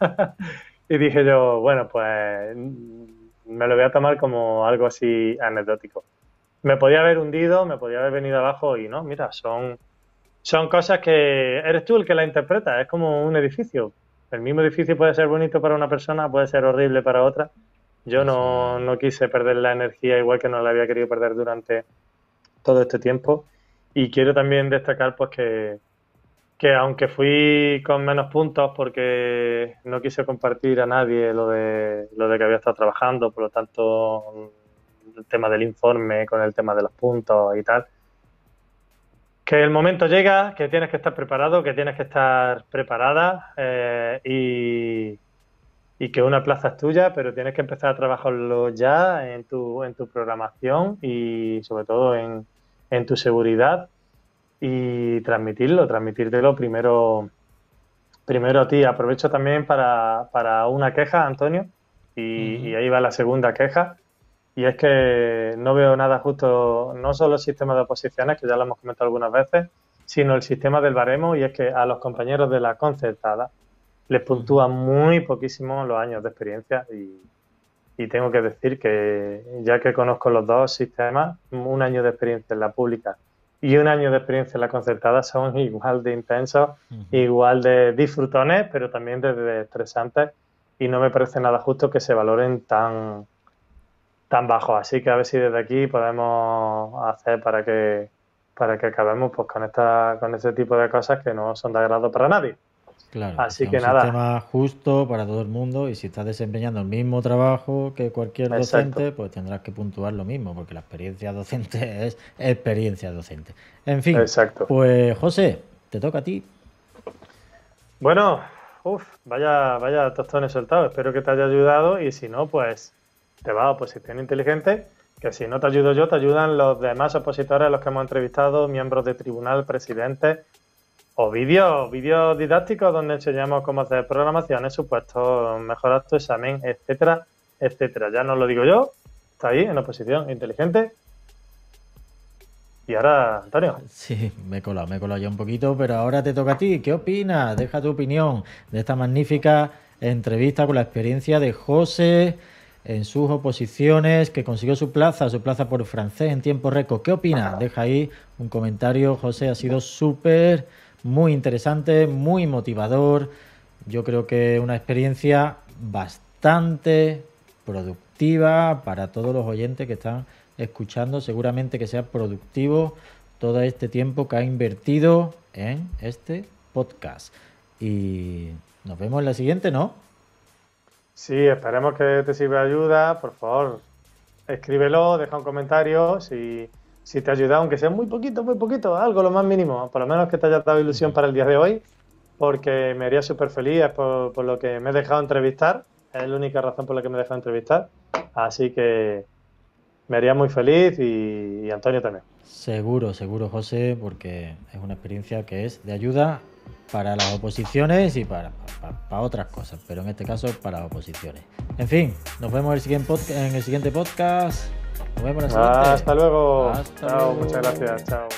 y dije yo, bueno, pues me lo voy a tomar como algo así anecdótico. Me podía haber hundido, me podía haber venido abajo y no, mira, son, son cosas que eres tú el que la interpreta, es como un edificio. El mismo edificio puede ser bonito para una persona, puede ser horrible para otra. Yo no, no quise perder la energía igual que no la había querido perder durante todo este tiempo. Y quiero también destacar pues que, que aunque fui con menos puntos porque no quise compartir a nadie lo de, lo de que había estado trabajando, por lo tanto el tema del informe con el tema de los puntos y tal, que el momento llega, que tienes que estar preparado, que tienes que estar preparada eh, y, que una plaza es tuya, pero tienes que empezar a trabajarlo ya en tu, en tu programación y sobre todo en, en tu seguridad y transmitirlo, transmitírtelo primero, primero a ti. Aprovecho también para, una queja, Antonio, y, ahí va la segunda queja. Y es que no veo nada justo, no solo el sistema de oposiciones, que ya lo hemos comentado algunas veces, sino el sistema del baremo, y es que a los compañeros de la concertada les puntúan muy poquísimo los años de experiencia y tengo que decir que ya que conozco los dos sistemas, un año de experiencia en la pública y un año de experiencia en la concertada son igual de intensos, igual de disfrutones, pero también de, estresantes. Y no me parece nada justo que se valoren tan, tan bajos. Así que a ver si desde aquí podemos hacer para que, para que acabemos pues, con, esta, con este tipo de cosas que no son de agrado para nadie. Claro, Así que, un sistema justo para todo el mundo y si estás desempeñando el mismo trabajo que cualquier docente, pues tendrás que puntuar lo mismo, porque la experiencia docente es experiencia docente. En fin, pues José, te toca a ti. Bueno, uff, vaya, vaya tostones soltados. Espero que te haya ayudado y si no, pues te va a pues, oposición inteligente que si no te ayudo yo, te ayudan los demás opositores a los que hemos entrevistado, miembros de tribunal, presidentes o vídeos, vídeos didácticos donde enseñamos cómo hacer programaciones, supuestos, mejorar tu examen, etcétera, etcétera. Ya no lo digo yo, está ahí en oposición inteligente. Y ahora, Antonio. Sí, me he colado, me he colado ya un poquito, pero ahora te toca a ti. ¿Qué opinas? Deja tu opinión de esta magnífica entrevista con la experiencia de José en sus oposiciones, que consiguió su plaza, su plaza por francés en tiempo récord. ¿Qué opinas? Deja ahí un comentario, José, ha sido súper muy interesante, muy motivador. Yo creo que una experiencia bastante productiva para todos los oyentes que están escuchando. Seguramente que sea productivo todo este tiempo que ha invertido en este podcast. Y nos vemos en la siguiente, ¿no? Sí, esperemos que te sirva ayuda. Por favor, escríbelo, deja un comentario. Si si te ha ayudado, aunque sea muy poquito, muy poquito, algo lo más mínimo, por lo menos que te haya dado ilusión para el día de hoy, porque me haría súper feliz por, lo que me he dejado entrevistar, es la única razón por la que me he dejado entrevistar, así que me haría muy feliz y, Antonio también. Seguro, seguro José, porque es una experiencia que es de ayuda para las oposiciones y para, otras cosas, pero en este caso para las oposiciones. En fin, nos vemos en el siguiente podcast. Nos vemos la siguiente. Hasta luego. Hasta Chao, luego. muchas gracias. Chao.